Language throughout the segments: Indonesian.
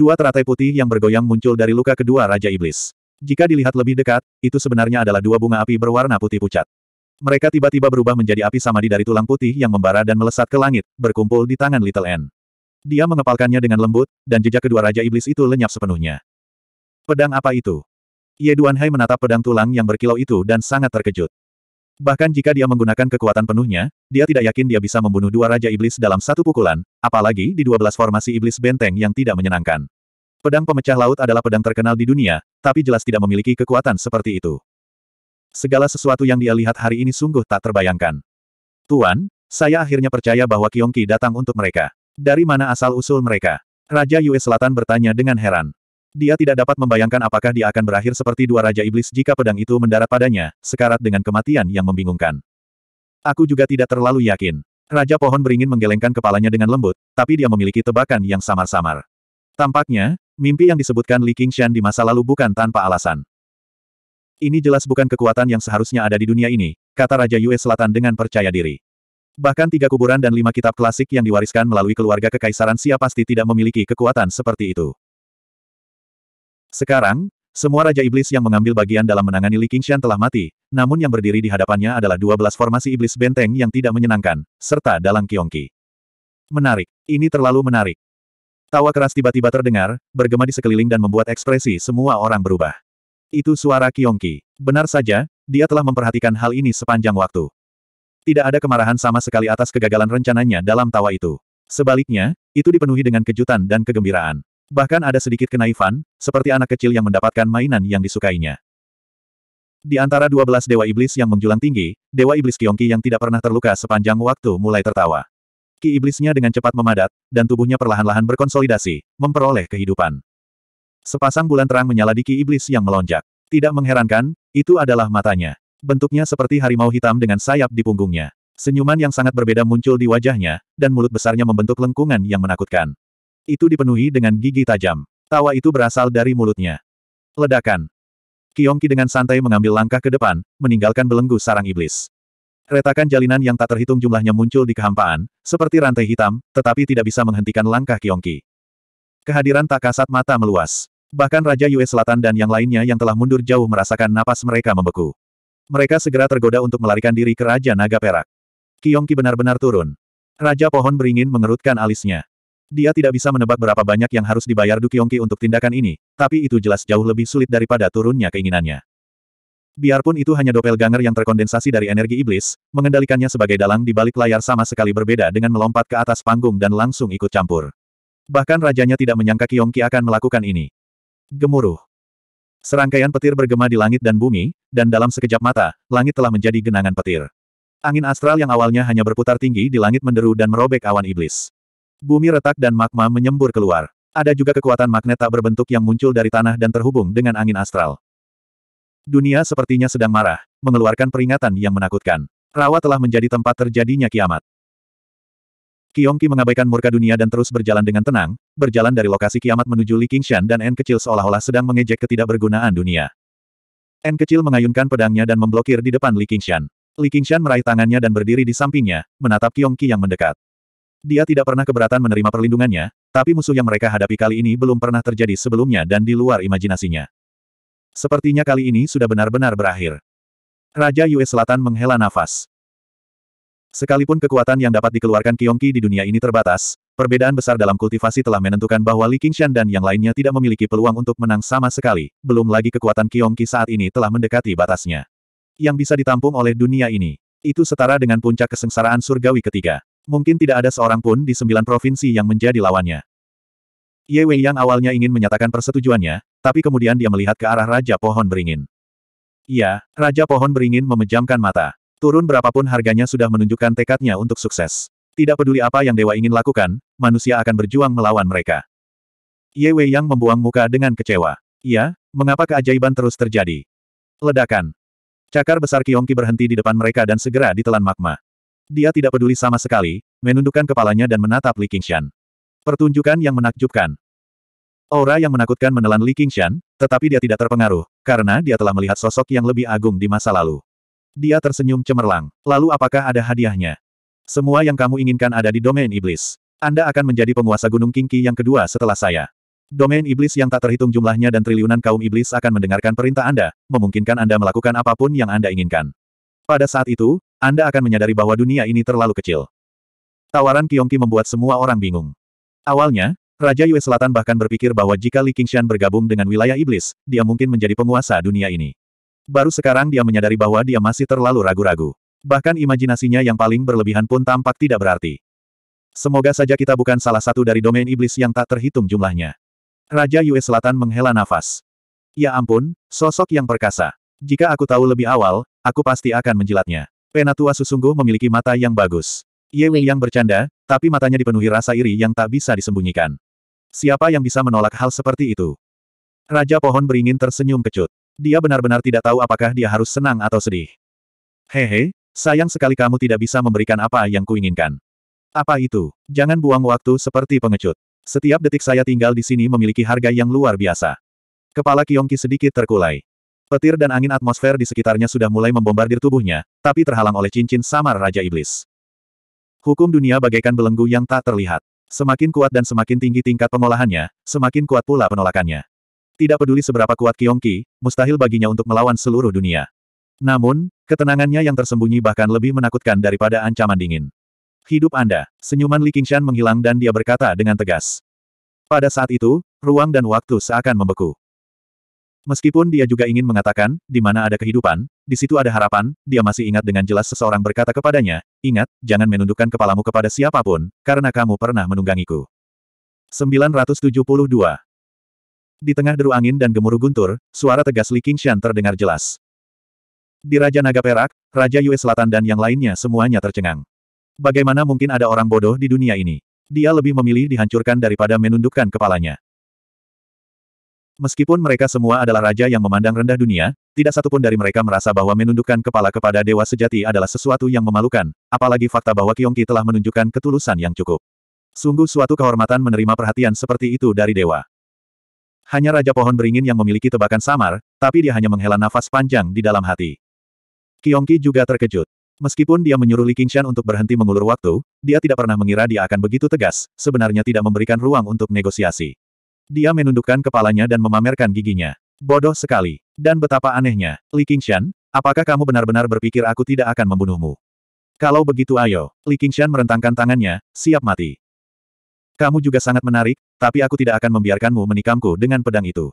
Dua teratai putih yang bergoyang muncul dari luka kedua Raja Iblis. Jika dilihat lebih dekat, itu sebenarnya adalah dua bunga api berwarna putih pucat. Mereka tiba-tiba berubah menjadi api samadi dari tulang putih yang membara dan melesat ke langit, berkumpul di tangan Little N. Dia mengepalkannya dengan lembut, dan jejak kedua Raja Iblis itu lenyap sepenuhnya. Pedang apa itu? Ye Duanhai menatap pedang tulang yang berkilau itu dan sangat terkejut. Bahkan jika dia menggunakan kekuatan penuhnya, dia tidak yakin dia bisa membunuh dua Raja Iblis dalam satu pukulan, apalagi di dua belas formasi Iblis Benteng yang tidak menyenangkan. Pedang pemecah laut adalah pedang terkenal di dunia, tapi jelas tidak memiliki kekuatan seperti itu. Segala sesuatu yang dia lihat hari ini sungguh tak terbayangkan. Tuan, saya akhirnya percaya bahwa Kiongki datang untuk mereka. Dari mana asal-usul mereka? Raja Yue Selatan bertanya dengan heran. Dia tidak dapat membayangkan apakah dia akan berakhir seperti dua Raja Iblis jika pedang itu mendarat padanya, sekarat dengan kematian yang membingungkan. Aku juga tidak terlalu yakin. Raja Pohon beringin menggelengkan kepalanya dengan lembut, tapi dia memiliki tebakan yang samar-samar. Tampaknya, mimpi yang disebutkan Li Qingshan di masa lalu bukan tanpa alasan. Ini jelas bukan kekuatan yang seharusnya ada di dunia ini, kata Raja Yue Selatan dengan percaya diri. Bahkan tiga kuburan dan lima kitab klasik yang diwariskan melalui keluarga kekaisaran Xia pasti tidak memiliki kekuatan seperti itu. Sekarang, semua Raja Iblis yang mengambil bagian dalam menangani Li Qingshan telah mati, namun yang berdiri di hadapannya adalah dua belas formasi iblis benteng yang tidak menyenangkan, serta dalang Kiongki. Menarik. Ini terlalu menarik. Tawa keras tiba-tiba terdengar, bergema di sekeliling dan membuat ekspresi semua orang berubah. Itu suara Kiongki. Benar saja, dia telah memperhatikan hal ini sepanjang waktu. Tidak ada kemarahan sama sekali atas kegagalan rencananya dalam tawa itu. Sebaliknya, itu dipenuhi dengan kejutan dan kegembiraan. Bahkan ada sedikit kenaifan, seperti anak kecil yang mendapatkan mainan yang disukainya. Di antara dua belas dewa iblis yang menjulang tinggi, dewa iblis Kiongki yang tidak pernah terluka sepanjang waktu mulai tertawa. Ki iblisnya dengan cepat memadat, dan tubuhnya perlahan-lahan berkonsolidasi, memperoleh kehidupan. Sepasang bulan terang menyala di ki iblis yang melonjak. Tidak mengherankan, itu adalah matanya. Bentuknya seperti harimau hitam dengan sayap di punggungnya. Senyuman yang sangat berbeda muncul di wajahnya, dan mulut besarnya membentuk lengkungan yang menakutkan. Itu dipenuhi dengan gigi tajam. Tawa itu berasal dari mulutnya. Ledakan. Kiongki dengan santai mengambil langkah ke depan, meninggalkan belenggu sarang iblis. Retakan jalinan yang tak terhitung jumlahnya muncul di kehampaan, seperti rantai hitam, tetapi tidak bisa menghentikan langkah Kiongki. Kehadiran tak kasat mata meluas. Bahkan Raja Yue Selatan dan yang lainnya yang telah mundur jauh merasakan napas mereka membeku. Mereka segera tergoda untuk melarikan diri ke Raja Naga Perak. Kiongki benar-benar turun. Raja Pohon beringin mengerutkan alisnya. Dia tidak bisa menebak berapa banyak yang harus dibayar Dukiongki untuk tindakan ini, tapi itu jelas jauh lebih sulit daripada turunnya keinginannya. Biarpun itu hanya ganger yang terkondensasi dari energi iblis, mengendalikannya sebagai dalang di balik layar sama sekali berbeda dengan melompat ke atas panggung dan langsung ikut campur. Bahkan rajanya tidak menyangka Ki akan melakukan ini. Gemuruh. Serangkaian petir bergema di langit dan bumi, dan dalam sekejap mata, langit telah menjadi genangan petir. Angin astral yang awalnya hanya berputar tinggi di langit menderu dan merobek awan iblis. Bumi retak dan magma menyembur keluar. Ada juga kekuatan magnet tak berbentuk yang muncul dari tanah dan terhubung dengan angin astral. Dunia sepertinya sedang marah, mengeluarkan peringatan yang menakutkan. Rawa telah menjadi tempat terjadinya kiamat. Kiongki mengabaikan murka dunia dan terus berjalan dengan tenang, berjalan dari lokasi kiamat menuju Li Qingshan dan En kecil seolah-olah sedang mengejek ketidakbergunaan dunia. En kecil mengayunkan pedangnya dan memblokir di depan Li Qingshan. Li Qingshan meraih tangannya dan berdiri di sampingnya, menatap Kiongki yang mendekat. Dia tidak pernah keberatan menerima perlindungannya, tapi musuh yang mereka hadapi kali ini belum pernah terjadi sebelumnya dan di luar imajinasinya. Sepertinya kali ini sudah benar-benar berakhir. Raja Yue Selatan menghela nafas. Sekalipun kekuatan yang dapat dikeluarkan Kiongki di dunia ini terbatas, perbedaan besar dalam kultivasi telah menentukan bahwa Li Qingshan dan yang lainnya tidak memiliki peluang untuk menang sama sekali, belum lagi kekuatan Kiongki saat ini telah mendekati batasnya. Yang bisa ditampung oleh dunia ini, itu setara dengan puncak kesengsaraan surgawi ketiga. Mungkin tidak ada seorang pun di sembilan provinsi yang menjadi lawannya. Ye Wei yang awalnya ingin menyatakan persetujuannya, tapi kemudian dia melihat ke arah Raja Pohon Beringin. Iya, Raja Pohon Beringin memejamkan mata. Turun berapapun harganya sudah menunjukkan tekadnya untuk sukses. Tidak peduli apa yang dewa ingin lakukan, manusia akan berjuang melawan mereka. Ye Wei Yang membuang muka dengan kecewa. Iya, mengapa keajaiban terus terjadi? Ledakan. Cakar besar Kiongki berhenti di depan mereka dan segera ditelan magma. Dia tidak peduli sama sekali, menundukkan kepalanya dan menatap Li Qingshan. Pertunjukan yang menakjubkan. Aura yang menakutkan menelan Li Qingshan, tetapi dia tidak terpengaruh, karena dia telah melihat sosok yang lebih agung di masa lalu. Dia tersenyum cemerlang. Lalu apakah ada hadiahnya? Semua yang kamu inginkan ada di domain iblis. Anda akan menjadi penguasa Gunung Kingki yang kedua setelah saya. Domain iblis yang tak terhitung jumlahnya dan triliunan kaum iblis akan mendengarkan perintah Anda, memungkinkan Anda melakukan apapun yang Anda inginkan. Pada saat itu, Anda akan menyadari bahwa dunia ini terlalu kecil. Tawaran Kiongki membuat semua orang bingung. Awalnya, Raja Yue Selatan bahkan berpikir bahwa jika Li Qingshan bergabung dengan wilayah iblis, dia mungkin menjadi penguasa dunia ini. Baru sekarang dia menyadari bahwa dia masih terlalu ragu-ragu. Bahkan imajinasinya yang paling berlebihan pun tampak tidak berarti. Semoga saja kita bukan salah satu dari domain iblis yang tak terhitung jumlahnya. Raja Yue Selatan menghela nafas. Ya ampun, sosok yang perkasa. Jika aku tahu lebih awal, aku pasti akan menjilatnya. Penatua sesungguh memiliki mata yang bagus. Ye Wei yang bercanda, tapi matanya dipenuhi rasa iri yang tak bisa disembunyikan. Siapa yang bisa menolak hal seperti itu? Raja pohon beringin tersenyum kecut. Dia benar-benar tidak tahu apakah dia harus senang atau sedih. Hehe, sayang sekali kamu tidak bisa memberikan apa yang kuinginkan. Apa itu? Jangan buang waktu seperti pengecut. Setiap detik saya tinggal di sini memiliki harga yang luar biasa. Kepala Kiongki sedikit terkulai. Petir dan angin atmosfer di sekitarnya sudah mulai membombardir tubuhnya, tapi terhalang oleh cincin samar Raja Iblis. Hukum dunia bagaikan belenggu yang tak terlihat. Semakin kuat dan semakin tinggi tingkat pengolahannya, semakin kuat pula penolakannya. Tidak peduli seberapa kuat Kiongki, mustahil baginya untuk melawan seluruh dunia. Namun, ketenangannya yang tersembunyi bahkan lebih menakutkan daripada ancaman dingin. Hidup Anda, senyuman Li Qingshan menghilang dan dia berkata dengan tegas. Pada saat itu, ruang dan waktu seakan membeku. Meskipun dia juga ingin mengatakan, di mana ada kehidupan, di situ ada harapan, dia masih ingat dengan jelas seseorang berkata kepadanya, ingat, jangan menundukkan kepalamu kepada siapapun, karena kamu pernah menunggangiku. 972. Di tengah deru angin dan gemuruh guntur, suara tegas Li Qingshan terdengar jelas. Di Raja Naga Perak, Raja Yue Selatan dan yang lainnya semuanya tercengang. Bagaimana mungkin ada orang bodoh di dunia ini? Dia lebih memilih dihancurkan daripada menundukkan kepalanya. Meskipun mereka semua adalah raja yang memandang rendah dunia, tidak satupun dari mereka merasa bahwa menundukkan kepala kepada dewa sejati adalah sesuatu yang memalukan, apalagi fakta bahwa Kiongki telah menunjukkan ketulusan yang cukup. Sungguh suatu kehormatan menerima perhatian seperti itu dari dewa. Hanya Raja Pohon Beringin yang memiliki tebakan samar, tapi dia hanya menghela nafas panjang di dalam hati. Kiongki juga terkejut. Meskipun dia menyuruh Li Qingshan untuk berhenti mengulur waktu, dia tidak pernah mengira dia akan begitu tegas, sebenarnya tidak memberikan ruang untuk negosiasi. Dia menundukkan kepalanya dan memamerkan giginya. Bodoh sekali. Dan betapa anehnya. Li Qingshan, apakah kamu benar-benar berpikir aku tidak akan membunuhmu? Kalau begitu ayo. Li Qingshan merentangkan tangannya, siap mati. Kamu juga sangat menarik, tapi aku tidak akan membiarkanmu menikamku dengan pedang itu.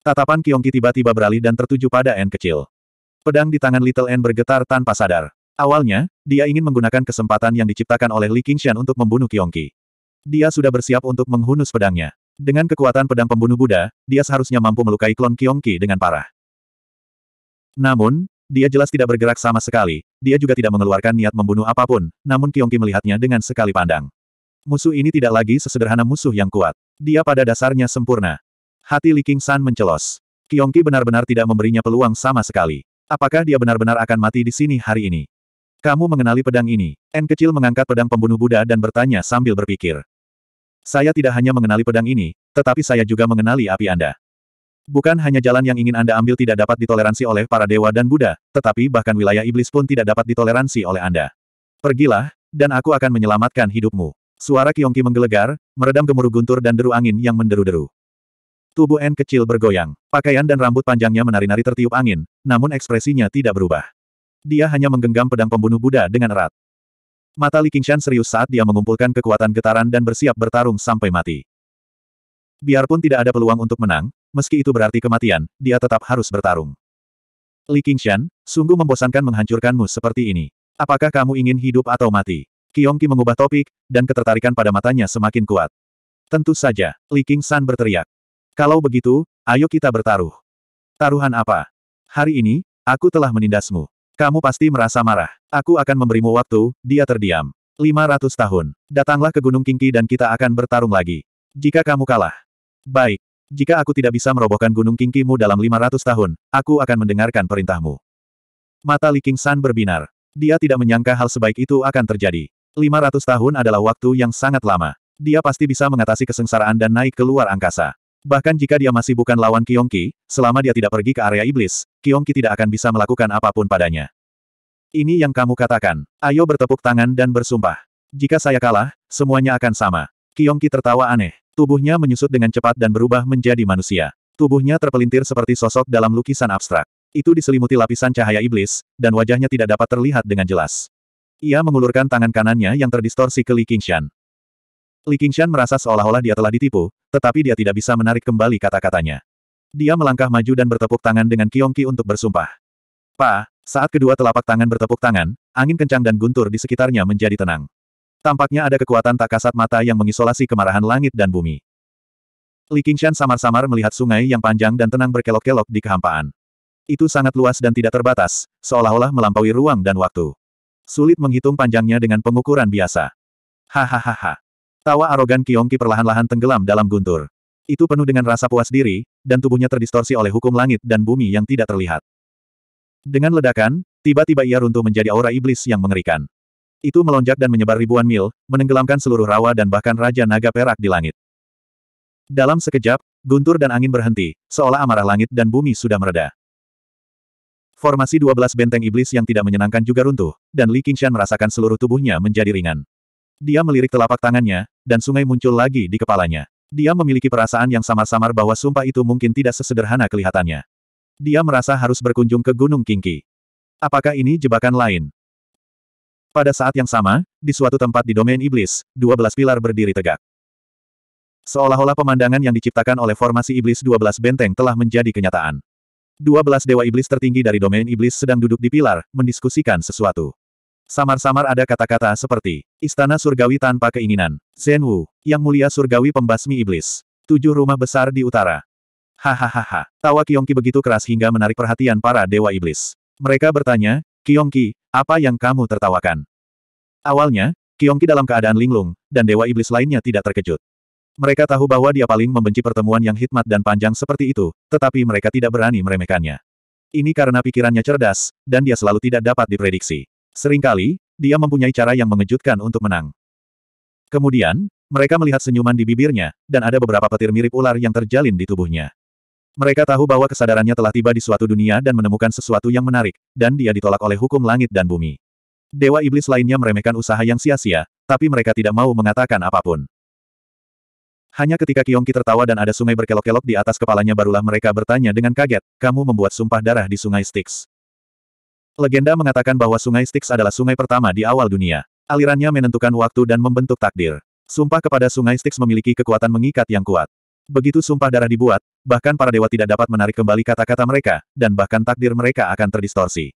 Tatapan Kiongki tiba-tiba beralih dan tertuju pada N kecil. Pedang di tangan Little N bergetar tanpa sadar. Awalnya, dia ingin menggunakan kesempatan yang diciptakan oleh Li Qingshan untuk membunuh Kiongki. Dia sudah bersiap untuk menghunus pedangnya. Dengan kekuatan pedang pembunuh Buddha, dia seharusnya mampu melukai klon Kiongki dengan parah. Namun, dia jelas tidak bergerak sama sekali, dia juga tidak mengeluarkan niat membunuh apapun, namun Kiongki melihatnya dengan sekali pandang. Musuh ini tidak lagi sesederhana musuh yang kuat. Dia pada dasarnya sempurna. Hati Li King San mencelos. Kiongki benar-benar tidak memberinya peluang sama sekali. Apakah dia benar-benar akan mati di sini hari ini? Kamu mengenali pedang ini. N kecil mengangkat pedang pembunuh Buddha dan bertanya sambil berpikir. Saya tidak hanya mengenali pedang ini, tetapi saya juga mengenali api Anda. Bukan hanya jalan yang ingin Anda ambil tidak dapat ditoleransi oleh para dewa dan Buddha, tetapi bahkan wilayah iblis pun tidak dapat ditoleransi oleh Anda. Pergilah, dan aku akan menyelamatkan hidupmu. Suara Kiongki menggelegar, meredam gemuruh guntur dan deru angin yang menderu-deru. Tubuh N kecil bergoyang, pakaian dan rambut panjangnya menari-nari tertiup angin, namun ekspresinya tidak berubah. Dia hanya menggenggam pedang pembunuh Buddha dengan erat. Mata Li Qingshan serius saat dia mengumpulkan kekuatan getaran dan bersiap bertarung sampai mati. Biarpun tidak ada peluang untuk menang, meski itu berarti kematian, dia tetap harus bertarung. Li Qingshan, sungguh membosankan menghancurkanmu seperti ini. Apakah kamu ingin hidup atau mati? Qiyongqi mengubah topik, dan ketertarikan pada matanya semakin kuat. Tentu saja, Li Qingshan berteriak. Kalau begitu, ayo kita bertaruh. Taruhan apa? Hari ini, aku telah menindasmu. Kamu pasti merasa marah. Aku akan memberimu waktu, dia terdiam. 500 tahun. Datanglah ke Gunung Kingki dan kita akan bertarung lagi. Jika kamu kalah. Baik. Jika aku tidak bisa merobohkan Gunung Kingkimu dalam 500 tahun, aku akan mendengarkan perintahmu. Mata Li King San berbinar. Dia tidak menyangka hal sebaik itu akan terjadi. 500 tahun adalah waktu yang sangat lama. Dia pasti bisa mengatasi kesengsaraan dan naik ke luar angkasa. Bahkan jika dia masih bukan lawan Kiongki, selama dia tidak pergi ke area iblis, Kiongki tidak akan bisa melakukan apapun padanya. Ini yang kamu katakan. Ayo bertepuk tangan dan bersumpah. Jika saya kalah, semuanya akan sama. Kiongki tertawa aneh. Tubuhnya menyusut dengan cepat dan berubah menjadi manusia. Tubuhnya terpelintir seperti sosok dalam lukisan abstrak. Itu diselimuti lapisan cahaya iblis, dan wajahnya tidak dapat terlihat dengan jelas. Ia mengulurkan tangan kanannya yang terdistorsi ke Li Qingshan. Li Qingshan merasa seolah-olah dia telah ditipu, tetapi dia tidak bisa menarik kembali kata-katanya. Dia melangkah maju dan bertepuk tangan dengan Kiongki untuk bersumpah. Pa, saat kedua telapak tangan bertepuk tangan, angin kencang dan guntur di sekitarnya menjadi tenang. Tampaknya ada kekuatan tak kasat mata yang mengisolasi kemarahan langit dan bumi. Li Qingshan samar-samar melihat sungai yang panjang dan tenang berkelok-kelok di kehampaan. Itu sangat luas dan tidak terbatas, seolah-olah melampaui ruang dan waktu. Sulit menghitung panjangnya dengan pengukuran biasa. Hahaha. Tawa arogan Kiongki perlahan-lahan tenggelam dalam guntur. Itu penuh dengan rasa puas diri, dan tubuhnya terdistorsi oleh hukum langit dan bumi yang tidak terlihat. Dengan ledakan, tiba-tiba ia runtuh menjadi aura iblis yang mengerikan. Itu melonjak dan menyebar ribuan mil, menenggelamkan seluruh rawa dan bahkan Raja Naga Perak di langit. Dalam sekejap, guntur dan angin berhenti, seolah amarah langit dan bumi sudah mereda. Formasi 12 benteng iblis yang tidak menyenangkan juga runtuh, dan Li Qingshan merasakan seluruh tubuhnya menjadi ringan. Dia melirik telapak tangannya, dan sungai muncul lagi di kepalanya. Dia memiliki perasaan yang samar-samar bahwa sumpah itu mungkin tidak sesederhana kelihatannya. Dia merasa harus berkunjung ke Gunung Kingki. Apakah ini jebakan lain? Pada saat yang sama, di suatu tempat di domain iblis, 12 pilar berdiri tegak. Seolah-olah pemandangan yang diciptakan oleh formasi iblis 12 benteng telah menjadi kenyataan. 12 dewa iblis tertinggi dari domain iblis sedang duduk di pilar, mendiskusikan sesuatu. Samar-samar ada kata-kata seperti, Istana Surgawi tanpa keinginan, Zen Wu, yang mulia surgawi pembasmi iblis. Tujuh rumah besar di utara. Hahaha, tawa Kiongki begitu keras hingga menarik perhatian para dewa iblis. Mereka bertanya, Kiongki, apa yang kamu tertawakan? Awalnya, Kiongki dalam keadaan linglung, dan dewa iblis lainnya tidak terkejut. Mereka tahu bahwa dia paling membenci pertemuan yang hikmat dan panjang seperti itu, tetapi mereka tidak berani meremehkannya. Ini karena pikirannya cerdas, dan dia selalu tidak dapat diprediksi. Seringkali, dia mempunyai cara yang mengejutkan untuk menang. Kemudian, mereka melihat senyuman di bibirnya, dan ada beberapa petir mirip ular yang terjalin di tubuhnya. Mereka tahu bahwa kesadarannya telah tiba di suatu dunia dan menemukan sesuatu yang menarik, dan dia ditolak oleh hukum langit dan bumi. Dewa iblis lainnya meremehkan usaha yang sia-sia, tapi mereka tidak mau mengatakan apapun. Hanya ketika Kiongki tertawa dan ada sungai berkelok-kelok di atas kepalanya barulah mereka bertanya dengan kaget, kamu membuat sumpah darah di sungai Styx. Legenda mengatakan bahwa sungai Styx adalah sungai pertama di awal dunia. Alirannya menentukan waktu dan membentuk takdir. Sumpah kepada sungai Styx memiliki kekuatan mengikat yang kuat. Begitu sumpah darah dibuat, bahkan para dewa tidak dapat menarik kembali kata-kata mereka, dan bahkan takdir mereka akan terdistorsi.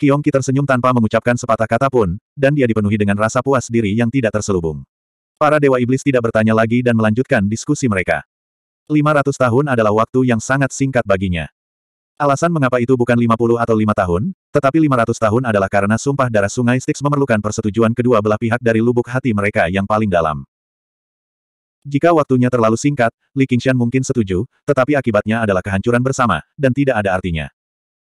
Kiongki tersenyum tanpa mengucapkan sepatah kata pun, dan dia dipenuhi dengan rasa puas diri yang tidak terselubung. Para dewa iblis tidak bertanya lagi dan melanjutkan diskusi mereka. 500 tahun adalah waktu yang sangat singkat baginya. Alasan mengapa itu bukan 50 atau 5 tahun, tetapi 500 tahun adalah karena sumpah darah sungai Styx memerlukan persetujuan kedua belah pihak dari lubuk hati mereka yang paling dalam. Jika waktunya terlalu singkat, Li Qingshan mungkin setuju, tetapi akibatnya adalah kehancuran bersama, dan tidak ada artinya.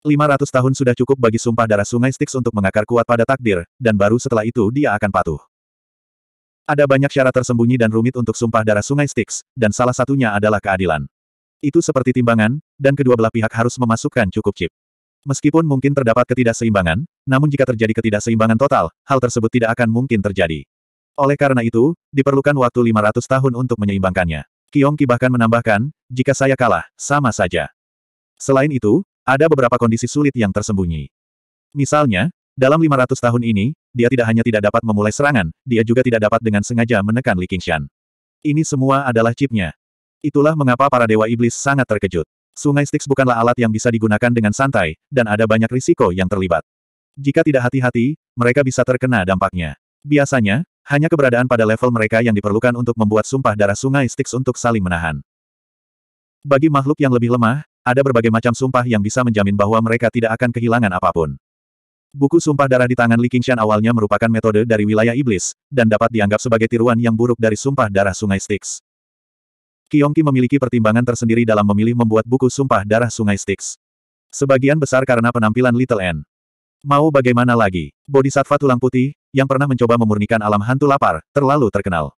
500 tahun sudah cukup bagi sumpah darah sungai Styx untuk mengakar kuat pada takdir, dan baru setelah itu dia akan patuh. Ada banyak syarat tersembunyi dan rumit untuk sumpah darah sungai Styx, dan salah satunya adalah keadilan. Itu seperti timbangan, dan kedua belah pihak harus memasukkan cukup chip. Meskipun mungkin terdapat ketidakseimbangan, namun jika terjadi ketidakseimbangan total, hal tersebut tidak akan mungkin terjadi. Oleh karena itu, diperlukan waktu 500 tahun untuk menyeimbangkannya. Ki bahkan menambahkan, jika saya kalah, sama saja. Selain itu, ada beberapa kondisi sulit yang tersembunyi. Misalnya, dalam 500 tahun ini, dia tidak hanya tidak dapat memulai serangan, dia juga tidak dapat dengan sengaja menekan Li Qingshan. Ini semua adalah chipnya, Itulah mengapa para dewa iblis sangat terkejut. Sungai Styx bukanlah alat yang bisa digunakan dengan santai, dan ada banyak risiko yang terlibat. Jika tidak hati-hati, mereka bisa terkena dampaknya. Biasanya, hanya keberadaan pada level mereka yang diperlukan untuk membuat sumpah darah sungai Styx untuk saling menahan. Bagi makhluk yang lebih lemah, ada berbagai macam sumpah yang bisa menjamin bahwa mereka tidak akan kehilangan apapun. Buku sumpah darah di tangan Li Qingshan awalnya merupakan metode dari wilayah iblis, dan dapat dianggap sebagai tiruan yang buruk dari sumpah darah sungai Styx. Kiongki memiliki pertimbangan tersendiri dalam memilih membuat buku Sumpah Darah Sungai Styx. Sebagian besar karena penampilan Little N. Mau bagaimana lagi? Bodhisattva tulang putih, yang pernah mencoba memurnikan alam hantu lapar, terlalu terkenal.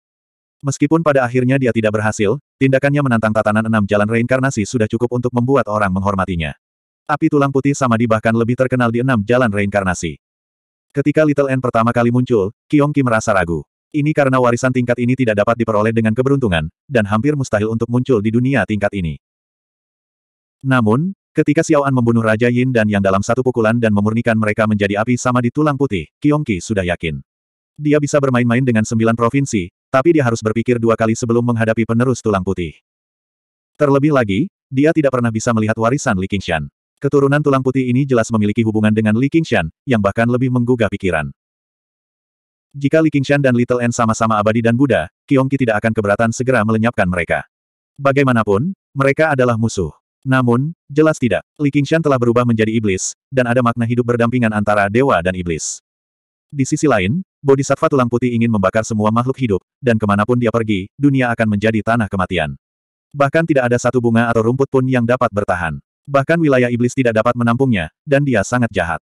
Meskipun pada akhirnya dia tidak berhasil, tindakannya menantang tatanan enam jalan reinkarnasi sudah cukup untuk membuat orang menghormatinya. Api tulang putih sama di bahkan lebih terkenal di enam jalan reinkarnasi. Ketika Little N pertama kali muncul, Kiongki merasa ragu. Ini karena warisan tingkat ini tidak dapat diperoleh dengan keberuntungan, dan hampir mustahil untuk muncul di dunia tingkat ini. Namun, ketika Xiao An membunuh Raja Yin dan Yang dalam satu pukulan dan memurnikan mereka menjadi api sama di tulang putih, Ki sudah yakin. Dia bisa bermain-main dengan sembilan provinsi, tapi dia harus berpikir dua kali sebelum menghadapi penerus tulang putih. Terlebih lagi, dia tidak pernah bisa melihat warisan Li Qingshan. Keturunan tulang putih ini jelas memiliki hubungan dengan Li Qingshan, yang bahkan lebih menggugah pikiran. Jika Li Qingshan dan Little N sama-sama abadi dan Buddha, Kiongki tidak akan keberatan segera melenyapkan mereka. Bagaimanapun, mereka adalah musuh. Namun, jelas tidak, Li Qingshan telah berubah menjadi iblis, dan ada makna hidup berdampingan antara dewa dan iblis. Di sisi lain, Bodhisattva tulang putih ingin membakar semua makhluk hidup, dan kemanapun dia pergi, dunia akan menjadi tanah kematian. Bahkan tidak ada satu bunga atau rumput pun yang dapat bertahan. Bahkan wilayah iblis tidak dapat menampungnya, dan dia sangat jahat.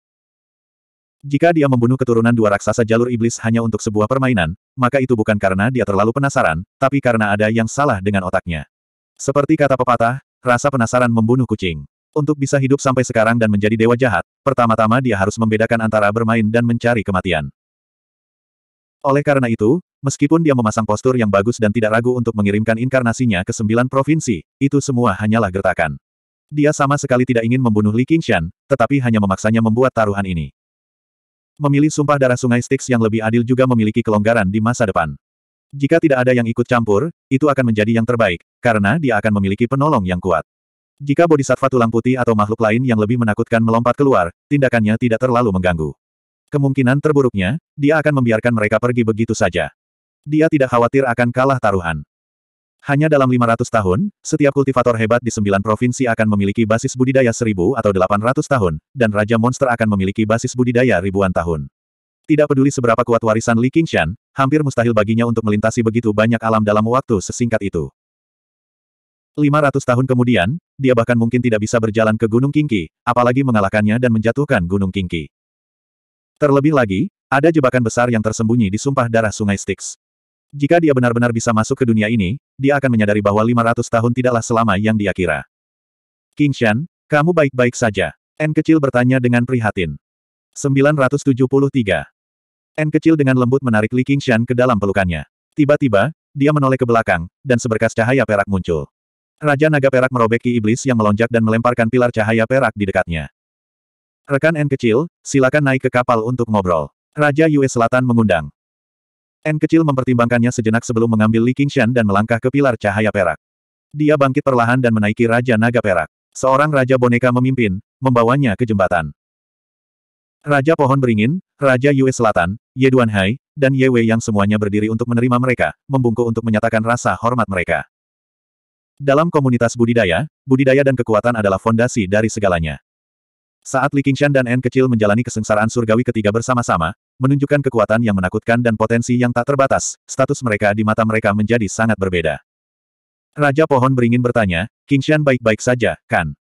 Jika dia membunuh keturunan dua raksasa jalur iblis hanya untuk sebuah permainan, maka itu bukan karena dia terlalu penasaran, tapi karena ada yang salah dengan otaknya. Seperti kata pepatah, rasa penasaran membunuh kucing. Untuk bisa hidup sampai sekarang dan menjadi dewa jahat, pertama-tama dia harus membedakan antara bermain dan mencari kematian. Oleh karena itu, meskipun dia memasang postur yang bagus dan tidak ragu untuk mengirimkan inkarnasinya ke sembilan provinsi, itu semua hanyalah gertakan. Dia sama sekali tidak ingin membunuh Li Qingshan, tetapi hanya memaksanya membuat taruhan ini. Memilih sumpah darah sungai Styx yang lebih adil juga memiliki kelonggaran di masa depan. Jika tidak ada yang ikut campur, itu akan menjadi yang terbaik, karena dia akan memiliki penolong yang kuat. Jika bodhisattva tulang putih atau makhluk lain yang lebih menakutkan melompat keluar, tindakannya tidak terlalu mengganggu. Kemungkinan terburuknya, dia akan membiarkan mereka pergi begitu saja. Dia tidak khawatir akan kalah taruhan. Hanya dalam 500 tahun, setiap kultivator hebat di sembilan provinsi akan memiliki basis budidaya seribu atau delapan ratus tahun, dan Raja Monster akan memiliki basis budidaya ribuan tahun. Tidak peduli seberapa kuat warisan Li Qingshan, hampir mustahil baginya untuk melintasi begitu banyak alam dalam waktu sesingkat itu. 500 tahun kemudian, dia bahkan mungkin tidak bisa berjalan ke Gunung Kingki, apalagi mengalahkannya dan menjatuhkan Gunung Kingki. Terlebih lagi, ada jebakan besar yang tersembunyi di sumpah darah sungai Styx. Jika dia benar-benar bisa masuk ke dunia ini, dia akan menyadari bahwa 500 tahun tidaklah selama yang dia kira. King Shan, kamu baik-baik saja. N kecil bertanya dengan prihatin. 973. N kecil dengan lembut menarik Li King Shan ke dalam pelukannya. Tiba-tiba, dia menoleh ke belakang, dan seberkas cahaya perak muncul. Raja Naga Perak merobek Ki Iblis yang melonjak dan melemparkan pilar cahaya perak di dekatnya. Rekan N kecil, silakan naik ke kapal untuk ngobrol. Raja Yue Selatan mengundang. N kecil mempertimbangkannya sejenak sebelum mengambil Li Qingshan dan melangkah ke pilar cahaya perak. Dia bangkit perlahan dan menaiki Raja Naga Perak. Seorang Raja Boneka memimpin, membawanya ke jembatan. Raja Pohon Beringin, Raja Yue Selatan, Ye Duanhai, dan Ye Wei yang semuanya berdiri untuk menerima mereka, membungkuk untuk menyatakan rasa hormat mereka. Dalam komunitas budidaya, budidaya dan kekuatan adalah fondasi dari segalanya. Saat Li Qingshan dan N kecil menjalani kesengsaraan surgawi ketiga bersama-sama, menunjukkan kekuatan yang menakutkan dan potensi yang tak terbatas, status mereka di mata mereka menjadi sangat berbeda. Raja Pohon beringin bertanya, Kingshan baik-baik saja, kan?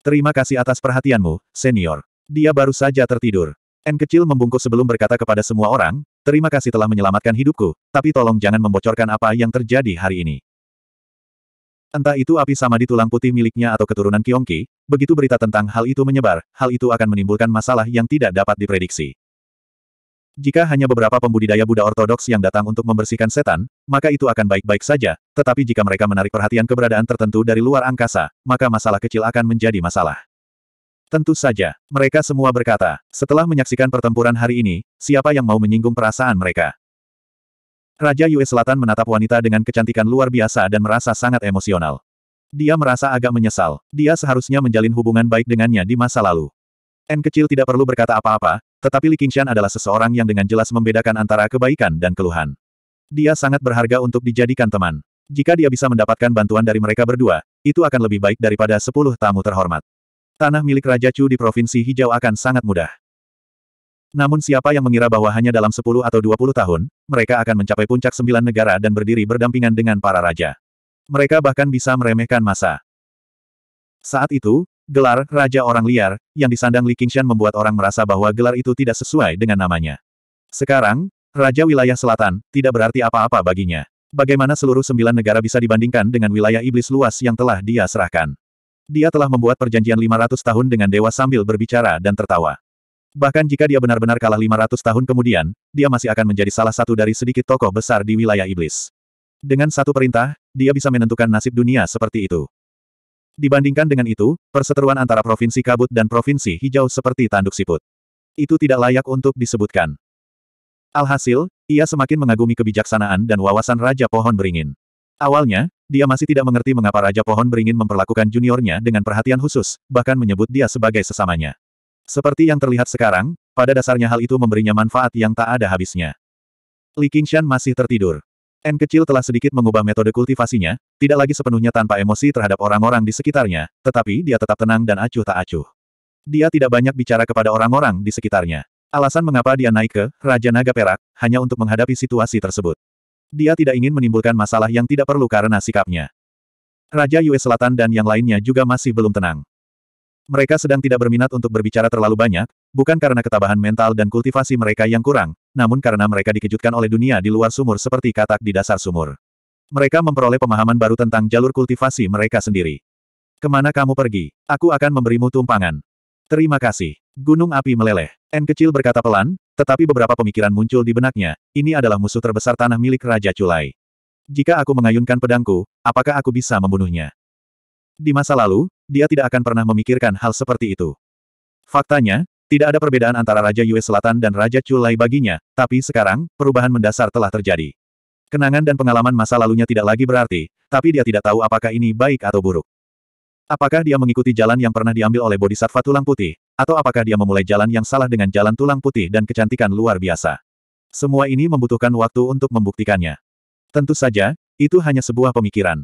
Terima kasih atas perhatianmu, senior. Dia baru saja tertidur. N kecil membungkuk sebelum berkata kepada semua orang, terima kasih telah menyelamatkan hidupku, tapi tolong jangan membocorkan apa yang terjadi hari ini. Entah itu api sama di tulang putih miliknya atau keturunan Kiongki, begitu berita tentang hal itu menyebar, hal itu akan menimbulkan masalah yang tidak dapat diprediksi. Jika hanya beberapa pembudidaya Buddha Ortodoks yang datang untuk membersihkan setan, maka itu akan baik-baik saja, tetapi jika mereka menarik perhatian keberadaan tertentu dari luar angkasa, maka masalah kecil akan menjadi masalah. Tentu saja, mereka semua berkata, setelah menyaksikan pertempuran hari ini, siapa yang mau menyinggung perasaan mereka? Raja Yue Selatan menatap wanita dengan kecantikan luar biasa dan merasa sangat emosional. Dia merasa agak menyesal, dia seharusnya menjalin hubungan baik dengannya di masa lalu. N kecil tidak perlu berkata apa-apa, tetapi Li Qingshan adalah seseorang yang dengan jelas membedakan antara kebaikan dan keluhan. Dia sangat berharga untuk dijadikan teman. Jika dia bisa mendapatkan bantuan dari mereka berdua, itu akan lebih baik daripada sepuluh tamu terhormat. Tanah milik Raja Chu di Provinsi Hijau akan sangat mudah. Namun siapa yang mengira bahwa hanya dalam sepuluh atau dua puluh tahun, mereka akan mencapai puncak sembilan negara dan berdiri berdampingan dengan para raja. Mereka bahkan bisa meremehkan masa. Saat itu, Gelar, Raja Orang Liar, yang disandang Li Qingshan membuat orang merasa bahwa gelar itu tidak sesuai dengan namanya. Sekarang, Raja Wilayah Selatan, tidak berarti apa-apa baginya. Bagaimana seluruh sembilan negara bisa dibandingkan dengan wilayah iblis luas yang telah dia serahkan. Dia telah membuat perjanjian 500 tahun dengan dewa sambil berbicara dan tertawa. Bahkan jika dia benar-benar kalah 500 tahun kemudian, dia masih akan menjadi salah satu dari sedikit tokoh besar di wilayah iblis. Dengan satu perintah, dia bisa menentukan nasib dunia seperti itu. Dibandingkan dengan itu, perseteruan antara Provinsi Kabut dan Provinsi Hijau seperti tanduk siput. Itu tidak layak untuk disebutkan. Alhasil, ia semakin mengagumi kebijaksanaan dan wawasan Raja Pohon Beringin. Awalnya, dia masih tidak mengerti mengapa Raja Pohon Beringin memperlakukan juniornya dengan perhatian khusus, bahkan menyebut dia sebagai sesamanya. Seperti yang terlihat sekarang, pada dasarnya hal itu memberinya manfaat yang tak ada habisnya. Li Qingshan masih tertidur. N kecil telah sedikit mengubah metode kultivasinya, tidak lagi sepenuhnya tanpa emosi terhadap orang-orang di sekitarnya, tetapi dia tetap tenang dan acuh tak acuh. Dia tidak banyak bicara kepada orang-orang di sekitarnya. Alasan mengapa dia naik ke Raja Naga Perak hanya untuk menghadapi situasi tersebut. Dia tidak ingin menimbulkan masalah yang tidak perlu karena sikapnya. Raja Yue Selatan dan yang lainnya juga masih belum tenang. Mereka sedang tidak berminat untuk berbicara terlalu banyak, bukan karena ketabahan mental dan kultivasi mereka yang kurang, namun karena mereka dikejutkan oleh dunia di luar sumur seperti katak di dasar sumur. Mereka memperoleh pemahaman baru tentang jalur kultivasi mereka sendiri. Kemana kamu pergi? Aku akan memberimu tumpangan. Terima kasih. Gunung api meleleh. N kecil berkata pelan, tetapi beberapa pemikiran muncul di benaknya, ini adalah musuh terbesar tanah milik Raja Culai. Jika aku mengayunkan pedangku, apakah aku bisa membunuhnya? Di masa lalu, dia tidak akan pernah memikirkan hal seperti itu. Faktanya, tidak ada perbedaan antara Raja Yue Selatan dan Raja Chulai baginya, tapi sekarang, perubahan mendasar telah terjadi. Kenangan dan pengalaman masa lalunya tidak lagi berarti, tapi dia tidak tahu apakah ini baik atau buruk. Apakah dia mengikuti jalan yang pernah diambil oleh Bodhisattva tulang putih, atau apakah dia memulai jalan yang salah dengan jalan tulang putih dan kecantikan luar biasa. Semua ini membutuhkan waktu untuk membuktikannya. Tentu saja, itu hanya sebuah pemikiran.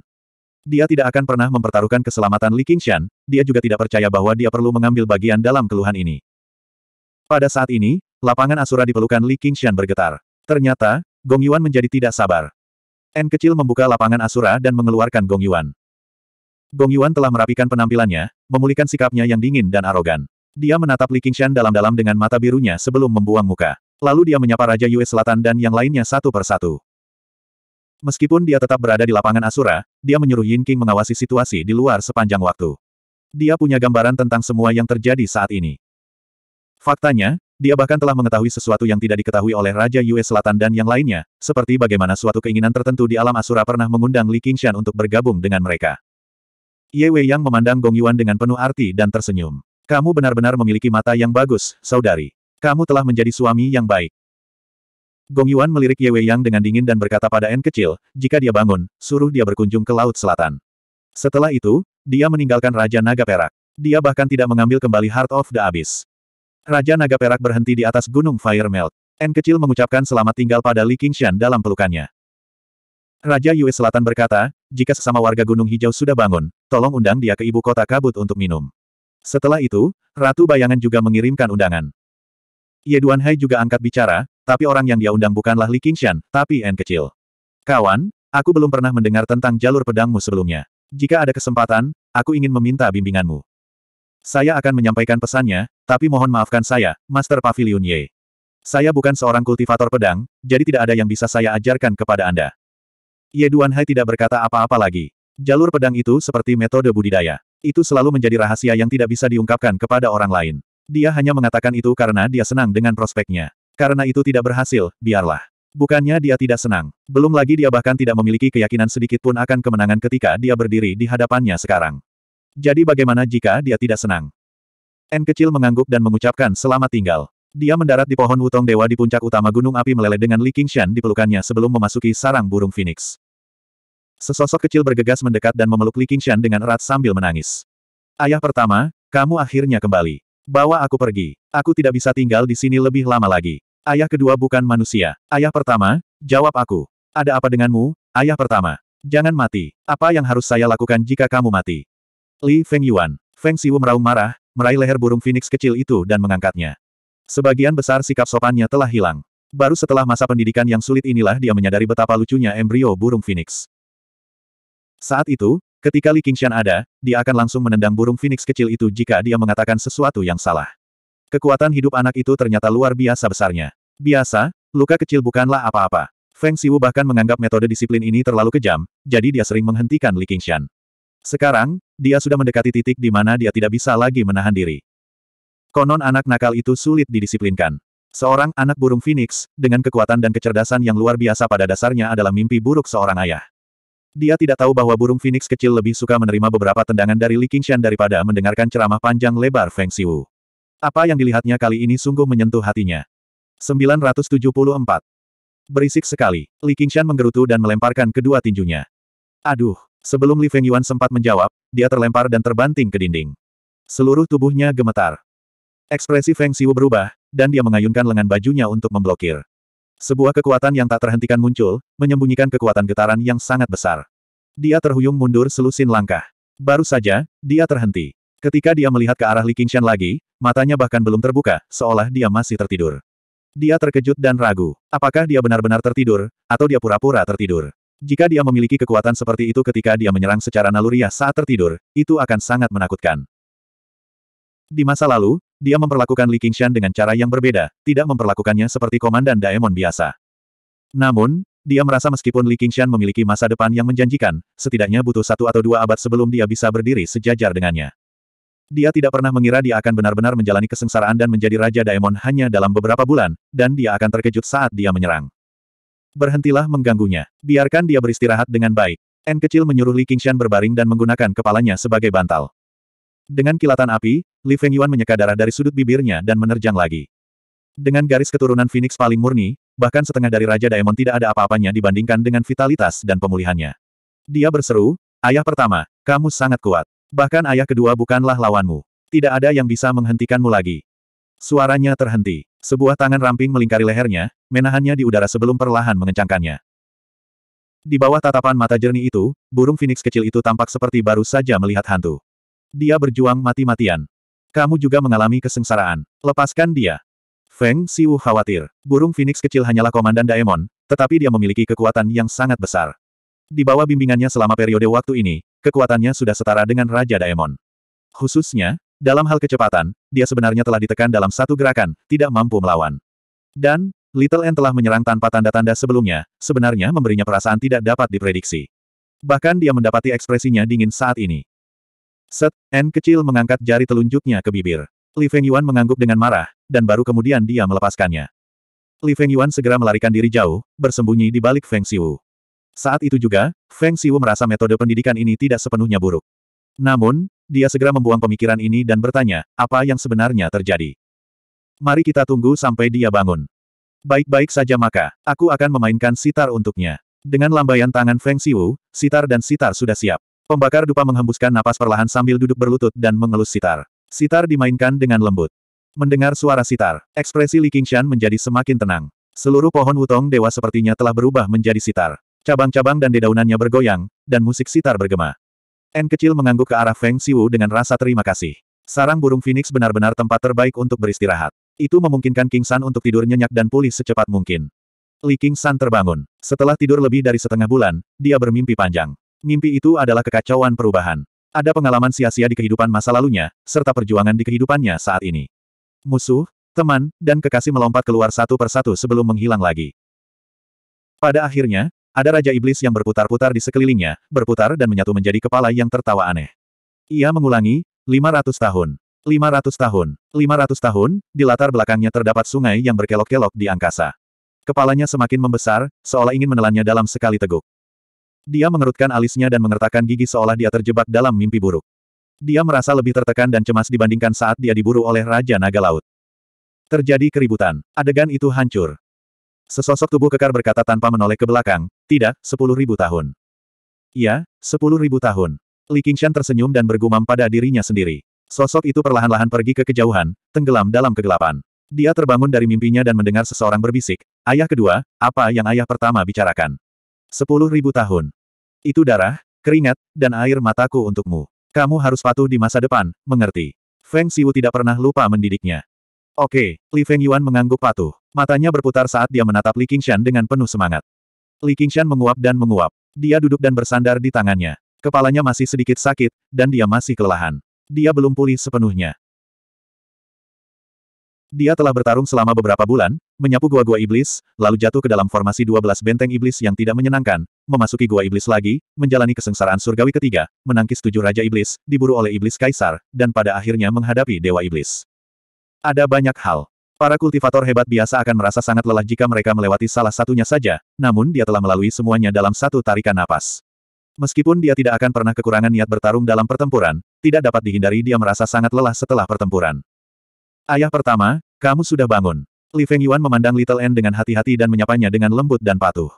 Dia tidak akan pernah mempertaruhkan keselamatan Li Qingshan, dia juga tidak percaya bahwa dia perlu mengambil bagian dalam keluhan ini. Pada saat ini, lapangan Asura di pelukan Li Qingshan bergetar. Ternyata, Gong Yuan menjadi tidak sabar. N kecil membuka lapangan Asura dan mengeluarkan Gong Yuan. Gong Yuan telah merapikan penampilannya, memulihkan sikapnya yang dingin dan arogan. Dia menatap Li Qingshan dalam-dalam dengan mata birunya sebelum membuang muka. Lalu dia menyapa Raja Yue Selatan dan yang lainnya satu persatu. Meskipun dia tetap berada di lapangan Asura, dia menyuruh Yin King mengawasi situasi di luar sepanjang waktu. Dia punya gambaran tentang semua yang terjadi saat ini. Faktanya, dia bahkan telah mengetahui sesuatu yang tidak diketahui oleh Raja Yue Selatan dan yang lainnya, seperti bagaimana suatu keinginan tertentu di alam Asura pernah mengundang Li Qingshan untuk bergabung dengan mereka. Ye Wei yang memandang Gong Yuan dengan penuh arti dan tersenyum. Kamu benar-benar memiliki mata yang bagus, saudari. Kamu telah menjadi suami yang baik. Gong Yuan melirik Ye Wei Yang dengan dingin dan berkata pada N kecil, jika dia bangun, suruh dia berkunjung ke Laut Selatan. Setelah itu, dia meninggalkan Raja Naga Perak. Dia bahkan tidak mengambil kembali Heart of the Abyss. Raja Naga Perak berhenti di atas Gunung Fire Melt. N kecil mengucapkan selamat tinggal pada Li Qingshan dalam pelukannya. Raja Yue Selatan berkata, jika sesama warga Gunung Hijau sudah bangun, tolong undang dia ke ibu kota kabut untuk minum. Setelah itu, Ratu Bayangan juga mengirimkan undangan. Ye Duanhai juga angkat bicara, tapi orang yang dia undang bukanlah Li Qingshan, tapi N kecil. Kawan, aku belum pernah mendengar tentang jalur pedangmu sebelumnya. Jika ada kesempatan, aku ingin meminta bimbinganmu. Saya akan menyampaikan pesannya, tapi mohon maafkan saya, Master Pavilion Ye. Saya bukan seorang kultivator pedang, jadi tidak ada yang bisa saya ajarkan kepada Anda. Ye Duanhai tidak berkata apa-apa lagi. Jalur pedang itu seperti metode budidaya. Itu selalu menjadi rahasia yang tidak bisa diungkapkan kepada orang lain. Dia hanya mengatakan itu karena dia senang dengan prospeknya. Karena itu tidak berhasil, biarlah. Bukannya dia tidak senang. Belum lagi dia bahkan tidak memiliki keyakinan sedikit pun akan kemenangan ketika dia berdiri di hadapannya sekarang. Jadi bagaimana jika dia tidak senang? N kecil mengangguk dan mengucapkan selamat tinggal. Dia mendarat di pohon Wutong Dewa di puncak utama gunung api meleleh dengan Li Qingshan di pelukannya sebelum memasuki sarang burung Phoenix. Sesosok kecil bergegas mendekat dan memeluk Li Qingshan dengan erat sambil menangis. Ayah pertama, kamu akhirnya kembali. Bawa aku pergi. Aku tidak bisa tinggal di sini lebih lama lagi. Ayah kedua bukan manusia. Ayah pertama, jawab aku. Ada apa denganmu, ayah pertama? Jangan mati. Apa yang harus saya lakukan jika kamu mati? Li Feng Yuan. Feng Siwu meraung marah, meraih leher burung Phoenix kecil itu dan mengangkatnya. Sebagian besar sikap sopannya telah hilang. Baru setelah masa pendidikan yang sulit inilah dia menyadari betapa lucunya embrio burung Phoenix. Saat itu, ketika Li Qingshan ada, dia akan langsung menendang burung Phoenix kecil itu jika dia mengatakan sesuatu yang salah. Kekuatan hidup anak itu ternyata luar biasa besarnya. Biasa, luka kecil bukanlah apa-apa. Feng Siwu bahkan menganggap metode disiplin ini terlalu kejam, jadi dia sering menghentikan Li Qingshan. Sekarang, dia sudah mendekati titik di mana dia tidak bisa lagi menahan diri. Konon anak nakal itu sulit didisiplinkan. Seorang anak burung phoenix, dengan kekuatan dan kecerdasan yang luar biasa pada dasarnya adalah mimpi buruk seorang ayah. Dia tidak tahu bahwa burung phoenix kecil lebih suka menerima beberapa tendangan dari Li Qingshan daripada mendengarkan ceramah panjang lebar Feng Siwu. Apa yang dilihatnya kali ini sungguh menyentuh hatinya. 974. Berisik sekali, Li Qingshan menggerutu dan melemparkan kedua tinjunya. Aduh, sebelum Li Feng Yuan sempat menjawab, dia terlempar dan terbanting ke dinding. Seluruh tubuhnya gemetar. Ekspresi Feng Xiu berubah, dan dia mengayunkan lengan bajunya untuk memblokir. Sebuah kekuatan yang tak terhentikan muncul, menyembunyikan kekuatan getaran yang sangat besar. Dia terhuyung mundur selusin langkah. Baru saja, dia terhenti. Ketika dia melihat ke arah Li Qingshan lagi, matanya bahkan belum terbuka, seolah dia masih tertidur. Dia terkejut dan ragu. Apakah dia benar-benar tertidur, atau dia pura-pura tertidur? Jika dia memiliki kekuatan seperti itu ketika dia menyerang secara naluriah saat tertidur, itu akan sangat menakutkan. Di masa lalu, dia memperlakukan Li Qingshan dengan cara yang berbeda, tidak memperlakukannya seperti komandan Daemon biasa. Namun, dia merasa meskipun Li Qingshan memiliki masa depan yang menjanjikan, setidaknya butuh satu atau dua abad sebelum dia bisa berdiri sejajar dengannya. Dia tidak pernah mengira dia akan benar-benar menjalani kesengsaraan dan menjadi Raja Daemon hanya dalam beberapa bulan, dan dia akan terkejut saat dia menyerang. Berhentilah mengganggunya. Biarkan dia beristirahat dengan baik. N kecil menyuruh Li Qingshan berbaring dan menggunakan kepalanya sebagai bantal. Dengan kilatan api, Li Feng Yuan menyeka darah dari sudut bibirnya dan menerjang lagi. Dengan garis keturunan Phoenix paling murni, bahkan setengah dari Raja Daemon tidak ada apa-apanya dibandingkan dengan vitalitas dan pemulihannya. Dia berseru, Ayah pertama, kamu sangat kuat. Bahkan ayah kedua bukanlah lawanmu. Tidak ada yang bisa menghentikanmu lagi. Suaranya terhenti. Sebuah tangan ramping melingkari lehernya, menahannya di udara sebelum perlahan mengencangkannya. Di bawah tatapan mata jernih itu, burung Phoenix kecil itu tampak seperti baru saja melihat hantu. Dia berjuang mati-matian. Kamu juga mengalami kesengsaraan. Lepaskan dia. Feng Siwu khawatir. Burung Phoenix kecil hanyalah komandan Daemon, tetapi dia memiliki kekuatan yang sangat besar. Di bawah bimbingannya selama periode waktu ini, kekuatannya sudah setara dengan Raja Daemon. Khususnya, dalam hal kecepatan, dia sebenarnya telah ditekan dalam satu gerakan, tidak mampu melawan. Dan, Little N telah menyerang tanpa tanda-tanda sebelumnya, sebenarnya memberinya perasaan tidak dapat diprediksi. Bahkan dia mendapati ekspresinya dingin saat ini. Set, N kecil mengangkat jari telunjuknya ke bibir. Li Feng Yuan mengangguk dengan marah, dan baru kemudian dia melepaskannya. Li Feng Yuan segera melarikan diri jauh, bersembunyi di balik Feng Siwu. Saat itu juga, Feng Xiu merasa metode pendidikan ini tidak sepenuhnya buruk. Namun, dia segera membuang pemikiran ini dan bertanya, apa yang sebenarnya terjadi? Mari kita tunggu sampai dia bangun. Baik-baik saja maka, aku akan memainkan sitar untuknya. Dengan lambaian tangan Feng Xiu, sitar dan sitar sudah siap. Pembakar dupa menghembuskan napas perlahan sambil duduk berlutut dan mengelus sitar. Sitar dimainkan dengan lembut. Mendengar suara sitar, ekspresi Li Qingshan menjadi semakin tenang. Seluruh pohon wutong dewa sepertinya telah berubah menjadi sitar. Cabang-cabang dan dedaunannya bergoyang, dan musik sitar bergema. N kecil mengangguk ke arah Feng Xiu dengan rasa terima kasih. Sarang burung Phoenix benar-benar tempat terbaik untuk beristirahat. Itu memungkinkan King San untuk tidur nyenyak dan pulih secepat mungkin. Li King San terbangun. Setelah tidur lebih dari setengah bulan, dia bermimpi panjang. Mimpi itu adalah kekacauan perubahan. Ada pengalaman sia-sia di kehidupan masa lalunya, serta perjuangan di kehidupannya saat ini. Musuh, teman, dan kekasih melompat keluar satu persatu sebelum menghilang lagi. Pada akhirnya, ada Raja Iblis yang berputar-putar di sekelilingnya, berputar dan menyatu menjadi kepala yang tertawa aneh. Ia mengulangi, 500 tahun. 500 tahun. 500 tahun, di latar belakangnya terdapat sungai yang berkelok-kelok di angkasa. Kepalanya semakin membesar, seolah ingin menelannya dalam sekali teguk. Dia mengerutkan alisnya dan mengertakkan gigi seolah dia terjebak dalam mimpi buruk. Dia merasa lebih tertekan dan cemas dibandingkan saat dia diburu oleh Raja Naga Laut. Terjadi keributan. Adegan itu hancur. Sesosok tubuh kekar berkata tanpa menoleh ke belakang, tidak, sepuluh ribu tahun. Ya, sepuluh ribu tahun. Li Qingshan tersenyum dan bergumam pada dirinya sendiri. Sosok itu perlahan-lahan pergi ke kejauhan, tenggelam dalam kegelapan. Dia terbangun dari mimpinya dan mendengar seseorang berbisik, Ayah kedua, apa yang ayah pertama bicarakan? Sepuluh ribu tahun. Itu darah, keringat, dan air mataku untukmu. Kamu harus patuh di masa depan, mengerti. Feng Siwu tidak pernah lupa mendidiknya. Oke, Li Feng Yuan mengangguk patuh. Matanya berputar saat dia menatap Li Qingshan dengan penuh semangat. Li Qingshan menguap dan menguap. Dia duduk dan bersandar di tangannya. Kepalanya masih sedikit sakit, dan dia masih kelelahan. Dia belum pulih sepenuhnya. Dia telah bertarung selama beberapa bulan, menyapu gua-gua iblis, lalu jatuh ke dalam formasi 12 benteng iblis yang tidak menyenangkan, memasuki gua iblis lagi, menjalani kesengsaraan surgawi ketiga, menangkis tujuh raja iblis, diburu oleh iblis kaisar, dan pada akhirnya menghadapi dewa iblis. Ada banyak hal. Para kultivator hebat biasa akan merasa sangat lelah jika mereka melewati salah satunya saja, namun dia telah melalui semuanya dalam satu tarikan napas. Meskipun dia tidak akan pernah kekurangan niat bertarung dalam pertempuran, tidak dapat dihindari dia merasa sangat lelah setelah pertempuran. Ayah pertama, kamu sudah bangun. Li Feng Yuan memandang Little N dengan hati-hati dan menyapanya dengan lembut dan patuh.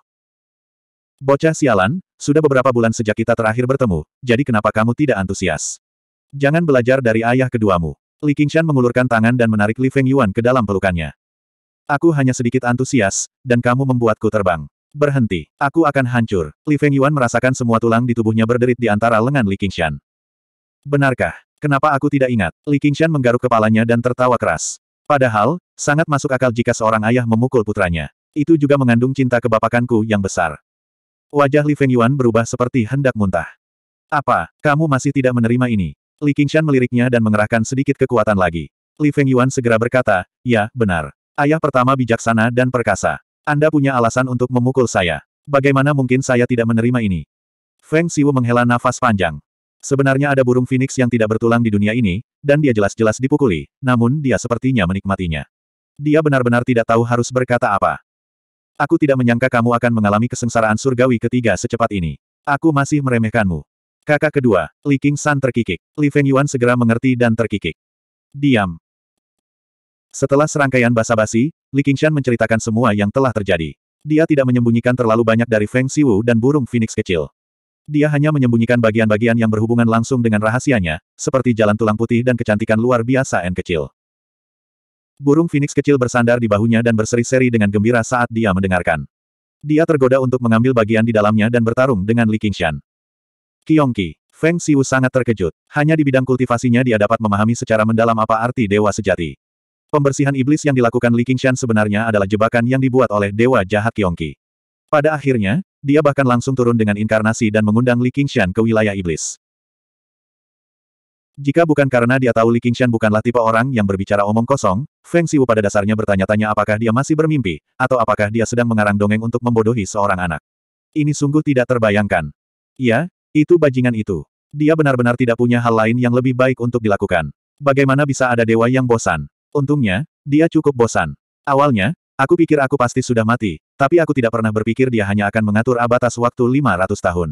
Bocah sialan, sudah beberapa bulan sejak kita terakhir bertemu, jadi kenapa kamu tidak antusias? Jangan belajar dari ayah keduamu. Li Qingshan mengulurkan tangan dan menarik Li Feng Yuan ke dalam pelukannya. Aku hanya sedikit antusias, dan kamu membuatku terbang. Berhenti. Aku akan hancur. Li Feng Yuan merasakan semua tulang di tubuhnya berderit di antara lengan Li Qingshan. Benarkah? Kenapa aku tidak ingat? Li Qingshan menggaruk kepalanya dan tertawa keras. Padahal, sangat masuk akal jika seorang ayah memukul putranya. Itu juga mengandung cinta kebapakanku yang besar. Wajah Li Feng Yuan berubah seperti hendak muntah. Apa, kamu masih tidak menerima ini? Li Qingshan meliriknya dan mengerahkan sedikit kekuatan lagi. Li Feng Yuan segera berkata, ya, benar. Ayah pertama bijaksana dan perkasa. Anda punya alasan untuk memukul saya. Bagaimana mungkin saya tidak menerima ini? Feng Siwu menghela nafas panjang. Sebenarnya ada burung phoenix yang tidak bertulang di dunia ini, dan dia jelas-jelas dipukuli, namun dia sepertinya menikmatinya. Dia benar-benar tidak tahu harus berkata apa. Aku tidak menyangka kamu akan mengalami kesengsaraan surgawi ketiga secepat ini. Aku masih meremehkanmu. Kakak kedua, Li King San terkikik. Li Feng Yuan segera mengerti dan terkikik. Diam. Setelah serangkaian basa-basi, Li Qingshan menceritakan semua yang telah terjadi. Dia tidak menyembunyikan terlalu banyak dari Feng Siwu dan burung Phoenix kecil. Dia hanya menyembunyikan bagian-bagian yang berhubungan langsung dengan rahasianya, seperti jalan tulang putih dan kecantikan luar biasa N kecil. Burung Phoenix kecil bersandar di bahunya dan berseri-seri dengan gembira saat dia mendengarkan. Dia tergoda untuk mengambil bagian di dalamnya dan bertarung dengan Li Qingshan. Kiongki. Feng Xiu sangat terkejut. Hanya di bidang kultivasinya dia dapat memahami secara mendalam apa arti dewa sejati. Pembersihan iblis yang dilakukan Li Qingshan sebenarnya adalah jebakan yang dibuat oleh dewa jahat Kiongki. Pada akhirnya, dia bahkan langsung turun dengan inkarnasi dan mengundang Li Qingshan ke wilayah iblis. Jika bukan karena dia tahu Li Qingshan bukanlah tipe orang yang berbicara omong kosong, Feng Xiu pada dasarnya bertanya-tanya apakah dia masih bermimpi, atau apakah dia sedang mengarang dongeng untuk membodohi seorang anak. Ini sungguh tidak terbayangkan. Ya, itu bajingan itu. Dia benar-benar tidak punya hal lain yang lebih baik untuk dilakukan. Bagaimana bisa ada dewa yang bosan? Untungnya, dia cukup bosan. Awalnya, aku pikir aku pasti sudah mati, tapi aku tidak pernah berpikir dia hanya akan mengatur abatas waktu 500 tahun.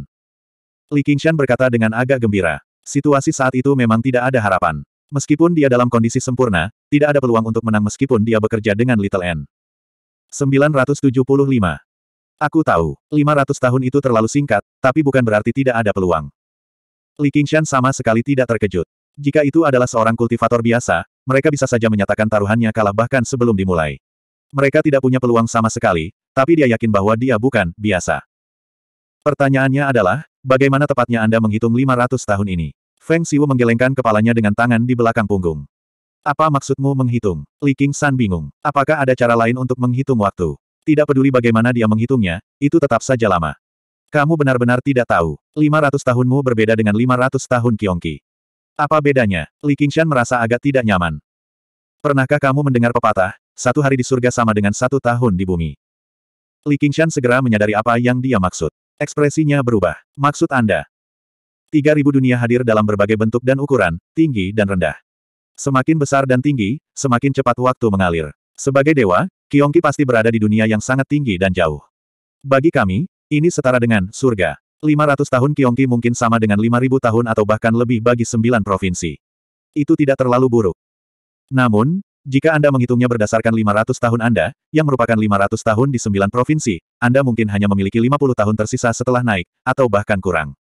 Li Qingshan berkata dengan agak gembira. Situasi saat itu memang tidak ada harapan. Meskipun dia dalam kondisi sempurna, tidak ada peluang untuk menang meskipun dia bekerja dengan Little N. 975. Aku tahu, 500 tahun itu terlalu singkat, tapi bukan berarti tidak ada peluang. Li Qingshan sama sekali tidak terkejut. Jika itu adalah seorang kultivator biasa, mereka bisa saja menyatakan taruhannya kalah bahkan sebelum dimulai. Mereka tidak punya peluang sama sekali, tapi dia yakin bahwa dia bukan biasa. Pertanyaannya adalah, bagaimana tepatnya Anda menghitung 500 tahun ini? Feng Siwu menggelengkan kepalanya dengan tangan di belakang punggung. Apa maksudmu menghitung? Li Qingshan bingung. Apakah ada cara lain untuk menghitung waktu? Tidak peduli bagaimana dia menghitungnya, itu tetap saja lama. Kamu benar-benar tidak tahu. 500 tahunmu berbeda dengan 500 tahun Kiongki. Apa bedanya? Li Qingshan merasa agak tidak nyaman. Pernahkah kamu mendengar pepatah, satu hari di surga sama dengan satu tahun di bumi? Li Qingshan segera menyadari apa yang dia maksud. Ekspresinya berubah. Maksud Anda? 3000 dunia hadir dalam berbagai bentuk dan ukuran, tinggi dan rendah. Semakin besar dan tinggi, semakin cepat waktu mengalir. Sebagai dewa, Kiongki pasti berada di dunia yang sangat tinggi dan jauh. Bagi kami, ini setara dengan surga. 500 tahun Kiongki mungkin sama dengan 5000 tahun atau bahkan lebih bagi sembilan provinsi. Itu tidak terlalu buruk. Namun, jika Anda menghitungnya berdasarkan 500 tahun Anda, yang merupakan 500 tahun di sembilan provinsi, Anda mungkin hanya memiliki 50 tahun tersisa setelah naik, atau bahkan kurang.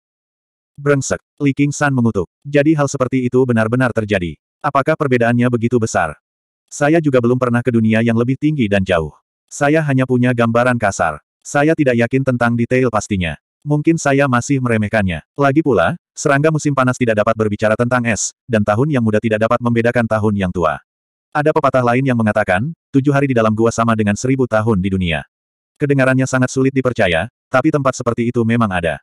Brengsek, Li King San mengutuk. Jadi hal seperti itu benar-benar terjadi. Apakah perbedaannya begitu besar? Saya juga belum pernah ke dunia yang lebih tinggi dan jauh. Saya hanya punya gambaran kasar. Saya tidak yakin tentang detail pastinya. Mungkin saya masih meremehkannya. Lagi pula, serangga musim panas tidak dapat berbicara tentang es, dan tahun yang muda tidak dapat membedakan tahun yang tua. Ada pepatah lain yang mengatakan, tujuh hari di dalam gua sama dengan seribu tahun di dunia. Kedengarannya sangat sulit dipercaya, tapi tempat seperti itu memang ada.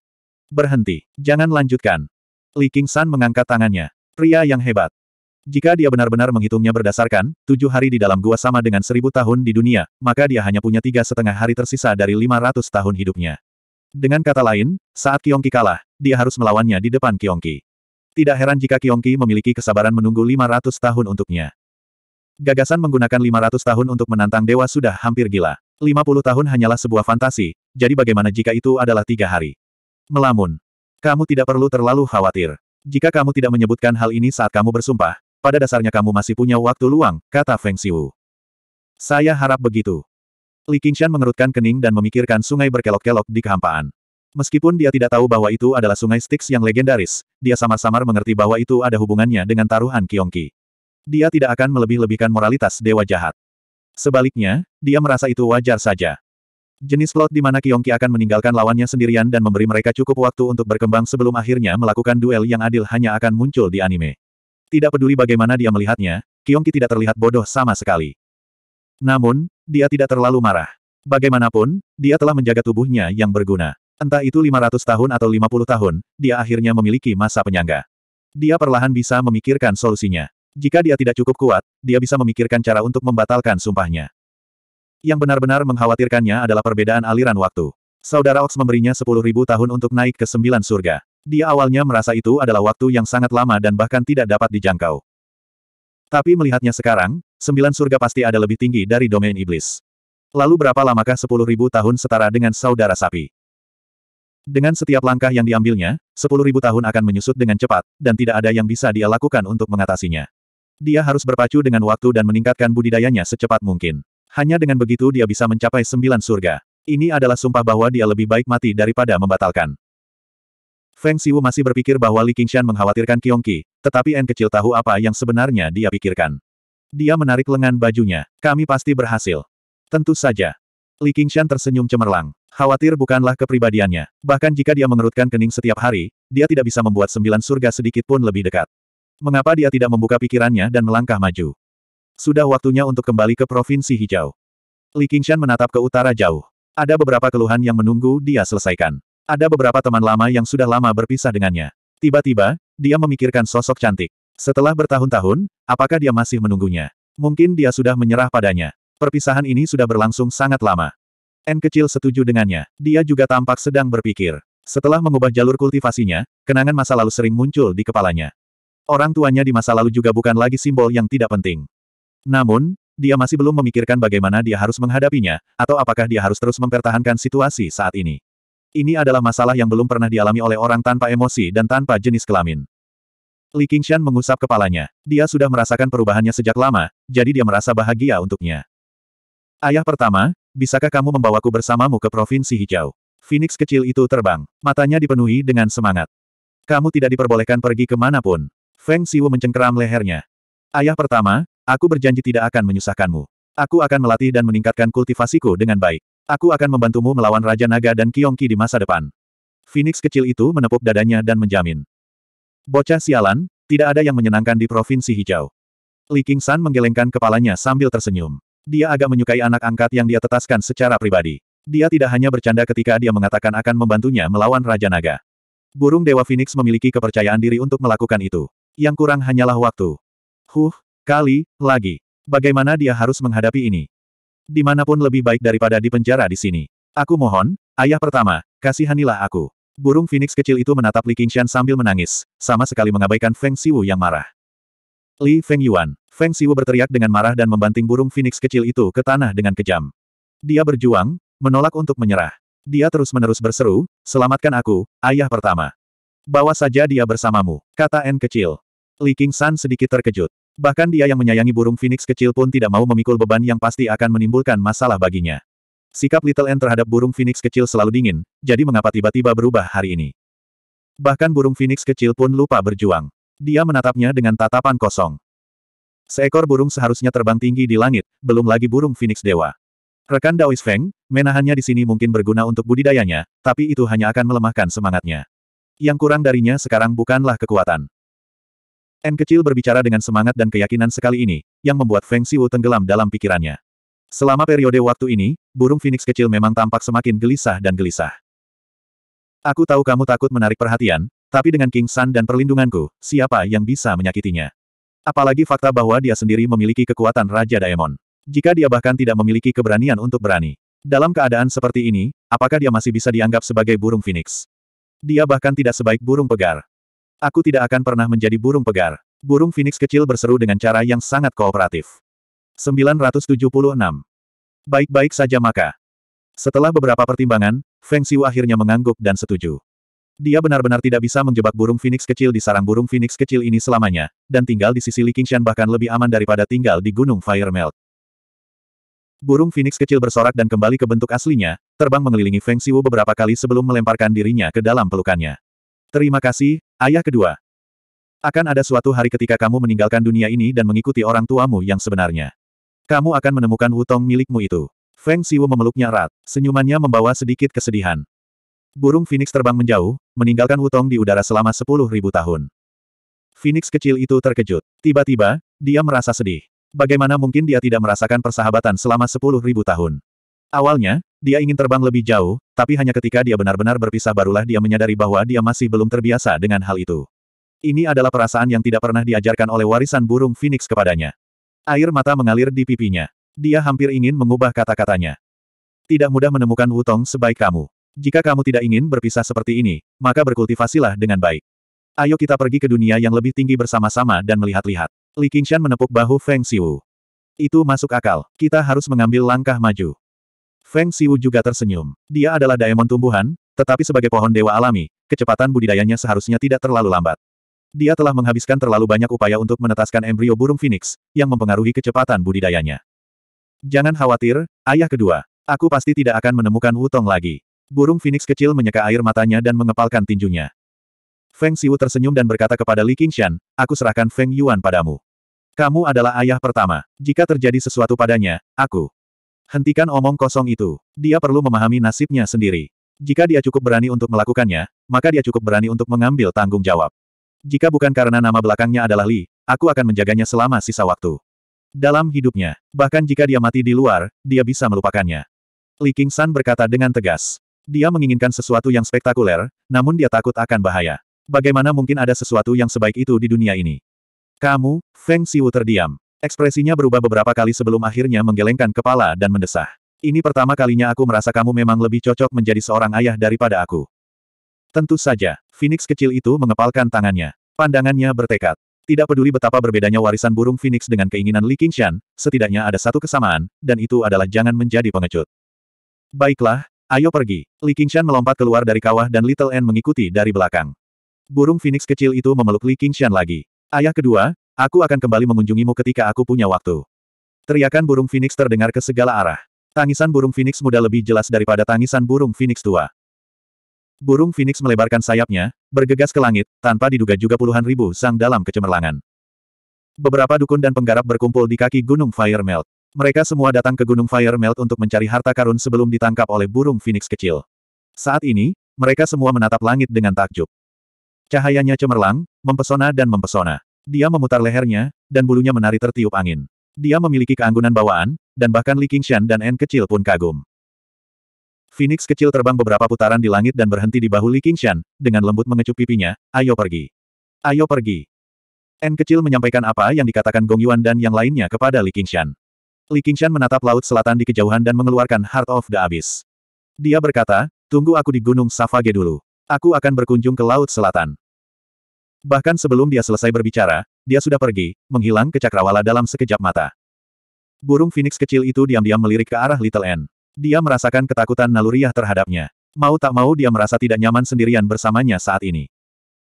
Berhenti. Jangan lanjutkan. Li Qing San mengangkat tangannya. Pria yang hebat. Jika dia benar-benar menghitungnya berdasarkan, tujuh hari di dalam gua sama dengan seribu tahun di dunia, maka dia hanya punya tiga setengah hari tersisa dari lima ratus tahun hidupnya. Dengan kata lain, saat Kiongki kalah, dia harus melawannya di depan Kiongki. Tidak heran jika Kiongki memiliki kesabaran menunggu lima ratus tahun untuknya. Gagasan menggunakan lima ratus tahun untuk menantang dewa sudah hampir gila. Lima puluh tahun hanyalah sebuah fantasi, jadi bagaimana jika itu adalah tiga hari? Melamun. Kamu tidak perlu terlalu khawatir. Jika kamu tidak menyebutkan hal ini saat kamu bersumpah, pada dasarnya kamu masih punya waktu luang, kata Feng Xiu. Saya harap begitu. Li Qingshan mengerutkan kening dan memikirkan sungai berkelok-kelok di kehampaan. Meskipun dia tidak tahu bahwa itu adalah sungai Styx yang legendaris, dia samar-samar mengerti bahwa itu ada hubungannya dengan taruhan Kiongki. Dia tidak akan melebih-lebihkan moralitas dewa jahat. Sebaliknya, dia merasa itu wajar saja. Jenis plot di mana Kiongki akan meninggalkan lawannya sendirian dan memberi mereka cukup waktu untuk berkembang sebelum akhirnya melakukan duel yang adil hanya akan muncul di anime. Tidak peduli bagaimana dia melihatnya, Kiongki tidak terlihat bodoh sama sekali. Namun, dia tidak terlalu marah. Bagaimanapun, dia telah menjaga tubuhnya yang berguna. Entah itu 500 tahun atau 50 tahun, dia akhirnya memiliki masa penyangga. Dia perlahan bisa memikirkan solusinya. Jika dia tidak cukup kuat, dia bisa memikirkan cara untuk membatalkan sumpahnya. Yang benar-benar mengkhawatirkannya adalah perbedaan aliran waktu. Saudara Ox memberinya 10.000 tahun untuk naik ke sembilan surga. Dia awalnya merasa itu adalah waktu yang sangat lama dan bahkan tidak dapat dijangkau. Tapi melihatnya sekarang, sembilan surga pasti ada lebih tinggi dari domain iblis. Lalu berapa lamakah sepuluh ribu tahun setara dengan saudara sapi? Dengan setiap langkah yang diambilnya, sepuluh ribu tahun akan menyusut dengan cepat, dan tidak ada yang bisa dia lakukan untuk mengatasinya. Dia harus berpacu dengan waktu dan meningkatkan budidayanya secepat mungkin. Hanya dengan begitu dia bisa mencapai sembilan surga. Ini adalah sumpah bahwa dia lebih baik mati daripada membatalkan. Feng Siwu masih berpikir bahwa Li Qingshan mengkhawatirkan Qiong tetapi N kecil tahu apa yang sebenarnya dia pikirkan. Dia menarik lengan bajunya. Kami pasti berhasil. Tentu saja. Li Qingshan tersenyum cemerlang. Khawatir bukanlah kepribadiannya. Bahkan jika dia mengerutkan kening setiap hari, dia tidak bisa membuat sembilan surga sedikit pun lebih dekat. Mengapa dia tidak membuka pikirannya dan melangkah maju? Sudah waktunya untuk kembali ke Provinsi Hijau. Li Qingshan menatap ke utara jauh. Ada beberapa keluhan yang menunggu dia selesaikan. Ada beberapa teman lama yang sudah lama berpisah dengannya. Tiba-tiba, dia memikirkan sosok cantik. Setelah bertahun-tahun, apakah dia masih menunggunya? Mungkin dia sudah menyerah padanya. Perpisahan ini sudah berlangsung sangat lama. N kecil setuju dengannya. Dia juga tampak sedang berpikir. Setelah mengubah jalur kultivasinya, kenangan masa lalu sering muncul di kepalanya. Orang tuanya di masa lalu juga bukan lagi simbol yang tidak penting. Namun, dia masih belum memikirkan bagaimana dia harus menghadapinya, atau apakah dia harus terus mempertahankan situasi saat ini. Ini adalah masalah yang belum pernah dialami oleh orang tanpa emosi dan tanpa jenis kelamin. Li Qingshan mengusap kepalanya. Dia sudah merasakan perubahannya sejak lama, jadi dia merasa bahagia untuknya. Ayah pertama, bisakah kamu membawaku bersamamu ke Provinsi Hijau? Phoenix kecil itu terbang. Matanya dipenuhi dengan semangat. Kamu tidak diperbolehkan pergi kemanapun. Feng Siwu mencengkeram lehernya. Ayah pertama, aku berjanji tidak akan menyusahkanmu. Aku akan melatih dan meningkatkan kultivasiku dengan baik. Aku akan membantumu melawan Raja Naga dan Kiongki di masa depan. Phoenix kecil itu menepuk dadanya dan menjamin. Bocah sialan, tidak ada yang menyenangkan di Provinsi Hijau. Li Qingshan menggelengkan kepalanya sambil tersenyum. Dia agak menyukai anak angkat yang dia tetaskan secara pribadi. Dia tidak hanya bercanda ketika dia mengatakan akan membantunya melawan Raja Naga. Burung Dewa Phoenix memiliki kepercayaan diri untuk melakukan itu. Yang kurang hanyalah waktu. Huh, kali, lagi. Bagaimana dia harus menghadapi ini? Dimanapun lebih baik daripada di penjara di sini. Aku mohon, ayah pertama, kasihanilah aku. Burung Phoenix kecil itu menatap Li Qingshan sambil menangis, sama sekali mengabaikan Feng Siwu yang marah. Li Feng Yuan, Feng Siwu berteriak dengan marah dan membanting burung Phoenix kecil itu ke tanah dengan kejam. Dia berjuang, menolak untuk menyerah. Dia terus-menerus berseru, selamatkan aku, ayah pertama. Bawa saja dia bersamamu, kata N kecil. Li Qingshan sedikit terkejut. Bahkan dia yang menyayangi burung phoenix kecil pun tidak mau memikul beban yang pasti akan menimbulkan masalah baginya. Sikap Little N terhadap burung phoenix kecil selalu dingin, jadi mengapa tiba-tiba berubah hari ini? Bahkan burung phoenix kecil pun lupa berjuang. Dia menatapnya dengan tatapan kosong. Seekor burung seharusnya terbang tinggi di langit, belum lagi burung phoenix dewa. Rekan Daois Feng, menahannya di sini mungkin berguna untuk budidayanya, tapi itu hanya akan melemahkan semangatnya. Yang kurang darinya sekarang bukanlah kekuatan. N kecil berbicara dengan semangat dan keyakinan sekali ini, yang membuat Feng Siwu tenggelam dalam pikirannya. Selama periode waktu ini, burung Phoenix kecil memang tampak semakin gelisah dan gelisah. Aku tahu kamu takut menarik perhatian, tapi dengan King San dan perlindunganku, siapa yang bisa menyakitinya? Apalagi fakta bahwa dia sendiri memiliki kekuatan Raja Daemon. Jika dia bahkan tidak memiliki keberanian untuk berani. Dalam keadaan seperti ini, apakah dia masih bisa dianggap sebagai burung Phoenix? Dia bahkan tidak sebaik burung pegar. Aku tidak akan pernah menjadi burung pegar. Burung Phoenix kecil berseru dengan cara yang sangat kooperatif. 976. Baik-baik saja maka. Setelah beberapa pertimbangan, Feng Xiu akhirnya mengangguk dan setuju. Dia benar-benar tidak bisa menjebak burung Phoenix kecil di sarang burung Phoenix kecil ini selamanya, dan tinggal di sisi Li Qingshan bahkan lebih aman daripada tinggal di Gunung Fire Melt. Burung Phoenix kecil bersorak dan kembali ke bentuk aslinya, terbang mengelilingi Feng Xiu beberapa kali sebelum melemparkan dirinya ke dalam pelukannya. Terima kasih, ayah kedua. Akan ada suatu hari ketika kamu meninggalkan dunia ini dan mengikuti orang tuamu yang sebenarnya. Kamu akan menemukan wutong milikmu itu. Feng Siwu memeluknya erat, senyumannya membawa sedikit kesedihan. Burung Phoenix terbang menjauh, meninggalkan wutong di udara selama sepuluh ribu tahun. Phoenix kecil itu terkejut. Tiba-tiba, dia merasa sedih. Bagaimana mungkin dia tidak merasakan persahabatan selama sepuluh ribu tahun? Awalnya, dia ingin terbang lebih jauh, tapi hanya ketika dia benar-benar berpisah barulah dia menyadari bahwa dia masih belum terbiasa dengan hal itu. Ini adalah perasaan yang tidak pernah diajarkan oleh warisan burung Phoenix kepadanya. Air mata mengalir di pipinya. Dia hampir ingin mengubah kata-katanya. Tidak mudah menemukan Wutong sebaik kamu. Jika kamu tidak ingin berpisah seperti ini, maka berkultivasilah dengan baik. Ayo kita pergi ke dunia yang lebih tinggi bersama-sama dan melihat-lihat. Li Qingshan menepuk bahu Feng Xiu. Itu masuk akal. Kita harus mengambil langkah maju. Feng Siwu juga tersenyum. Dia adalah daemon tumbuhan, tetapi sebagai pohon dewa alami, kecepatan budidayanya seharusnya tidak terlalu lambat. Dia telah menghabiskan terlalu banyak upaya untuk menetaskan embrio burung phoenix, yang mempengaruhi kecepatan budidayanya. Jangan khawatir, ayah kedua. Aku pasti tidak akan menemukan Wutong lagi. Burung phoenix kecil menyeka air matanya dan mengepalkan tinjunya. Feng Siwu tersenyum dan berkata kepada Li Qingshan, aku serahkan Feng Yuan padamu. Kamu adalah ayah pertama. Jika terjadi sesuatu padanya, aku Hentikan omong kosong itu. Dia perlu memahami nasibnya sendiri. Jika dia cukup berani untuk melakukannya, maka dia cukup berani untuk mengambil tanggung jawab. Jika bukan karena nama belakangnya adalah Li, aku akan menjaganya selama sisa waktu. Dalam hidupnya, bahkan jika dia mati di luar, dia bisa melupakannya. Li San berkata dengan tegas. Dia menginginkan sesuatu yang spektakuler, namun dia takut akan bahaya. Bagaimana mungkin ada sesuatu yang sebaik itu di dunia ini? Kamu, Feng Xiu terdiam. Ekspresinya berubah beberapa kali sebelum akhirnya menggelengkan kepala dan mendesah. Ini pertama kalinya aku merasa kamu memang lebih cocok menjadi seorang ayah daripada aku. Tentu saja, Phoenix kecil itu mengepalkan tangannya. Pandangannya bertekad. Tidak peduli betapa berbedanya warisan burung Phoenix dengan keinginan Li Qingshan, setidaknya ada satu kesamaan, dan itu adalah jangan menjadi pengecut. Baiklah, ayo pergi. Li Qingshan melompat keluar dari kawah dan Little N mengikuti dari belakang. Burung Phoenix kecil itu memeluk Li Qingshan lagi. Ayah kedua, Aku akan kembali mengunjungimu ketika aku punya waktu. Teriakan burung Phoenix terdengar ke segala arah. Tangisan burung Phoenix muda lebih jelas daripada tangisan burung Phoenix tua. Burung Phoenix melebarkan sayapnya, bergegas ke langit, tanpa diduga juga puluhan ribu sang dalam kecemerlangan. Beberapa dukun dan penggarap berkumpul di kaki Gunung Fire Melt. Mereka semua datang ke Gunung Fire Melt untuk mencari harta karun sebelum ditangkap oleh burung Phoenix kecil. Saat ini, mereka semua menatap langit dengan takjub. Cahayanya cemerlang, mempesona dan mempesona. Dia memutar lehernya, dan bulunya menari tertiup angin. Dia memiliki keanggunan bawaan, dan bahkan Li Qingshan dan En kecil pun kagum. Phoenix kecil terbang beberapa putaran di langit dan berhenti di bahu Li Qingshan, dengan lembut mengecup pipinya, ayo pergi. Ayo pergi. En kecil menyampaikan apa yang dikatakan Gong Yuan dan yang lainnya kepada Li Qingshan. Li Qingshan menatap laut selatan di kejauhan dan mengeluarkan Heart of the Abyss. Dia berkata, tunggu aku di Gunung Savage dulu. Aku akan berkunjung ke laut selatan. Bahkan sebelum dia selesai berbicara, dia sudah pergi, menghilang ke cakrawala dalam sekejap mata. Burung Phoenix kecil itu diam-diam melirik ke arah Little N. Dia merasakan ketakutan naluriah terhadapnya. Mau tak mau dia merasa tidak nyaman sendirian bersamanya saat ini.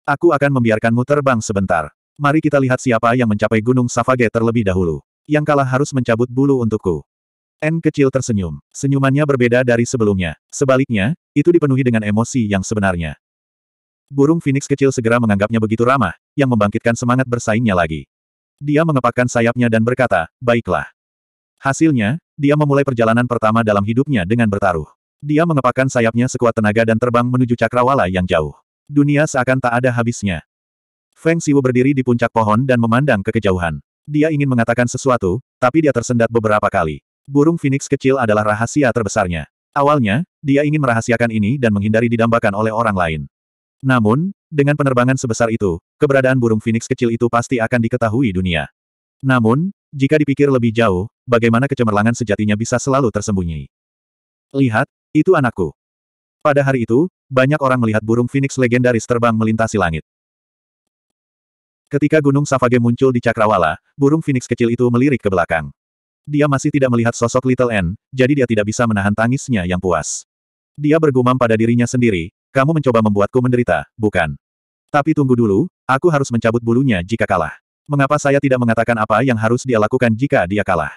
Aku akan membiarkanmu terbang sebentar. Mari kita lihat siapa yang mencapai Gunung Savage terlebih dahulu. Yang kalah harus mencabut bulu untukku. N kecil tersenyum. Senyumannya berbeda dari sebelumnya. Sebaliknya, itu dipenuhi dengan emosi yang sebenarnya. Burung Phoenix kecil segera menganggapnya begitu ramah, yang membangkitkan semangat bersaingnya lagi. Dia mengepakkan sayapnya dan berkata, baiklah. Hasilnya, dia memulai perjalanan pertama dalam hidupnya dengan bertaruh. Dia mengepakkan sayapnya sekuat tenaga dan terbang menuju cakrawala yang jauh. Dunia seakan tak ada habisnya. Feng Siwu berdiri di puncak pohon dan memandang ke kejauhan. Dia ingin mengatakan sesuatu, tapi dia tersendat beberapa kali. Burung Phoenix kecil adalah rahasia terbesarnya. Awalnya, dia ingin merahasiakan ini dan menghindari didambakan oleh orang lain. Namun, dengan penerbangan sebesar itu, keberadaan burung Phoenix kecil itu pasti akan diketahui dunia. Namun, jika dipikir lebih jauh, bagaimana kecemerlangan sejatinya bisa selalu tersembunyi? Lihat, itu anakku. Pada hari itu, banyak orang melihat burung Phoenix legendaris terbang melintasi langit. Ketika Gunung Savage muncul di Cakrawala, burung Phoenix kecil itu melirik ke belakang. Dia masih tidak melihat sosok Little N, jadi dia tidak bisa menahan tangisnya yang puas. Dia bergumam pada dirinya sendiri, kamu mencoba membuatku menderita, bukan? Tapi tunggu dulu, aku harus mencabut bulunya jika kalah. Mengapa saya tidak mengatakan apa yang harus dia lakukan jika dia kalah?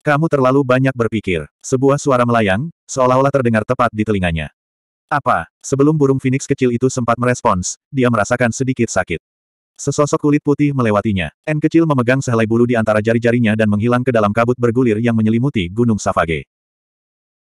Kamu terlalu banyak berpikir. Sebuah suara melayang, seolah-olah terdengar tepat di telinganya. Apa? Sebelum burung Phoenix kecil itu sempat merespons, dia merasakan sedikit sakit. Sesosok kulit putih melewatinya. N kecil memegang sehelai bulu di antara jari-jarinya dan menghilang ke dalam kabut bergulir yang menyelimuti Gunung Savage.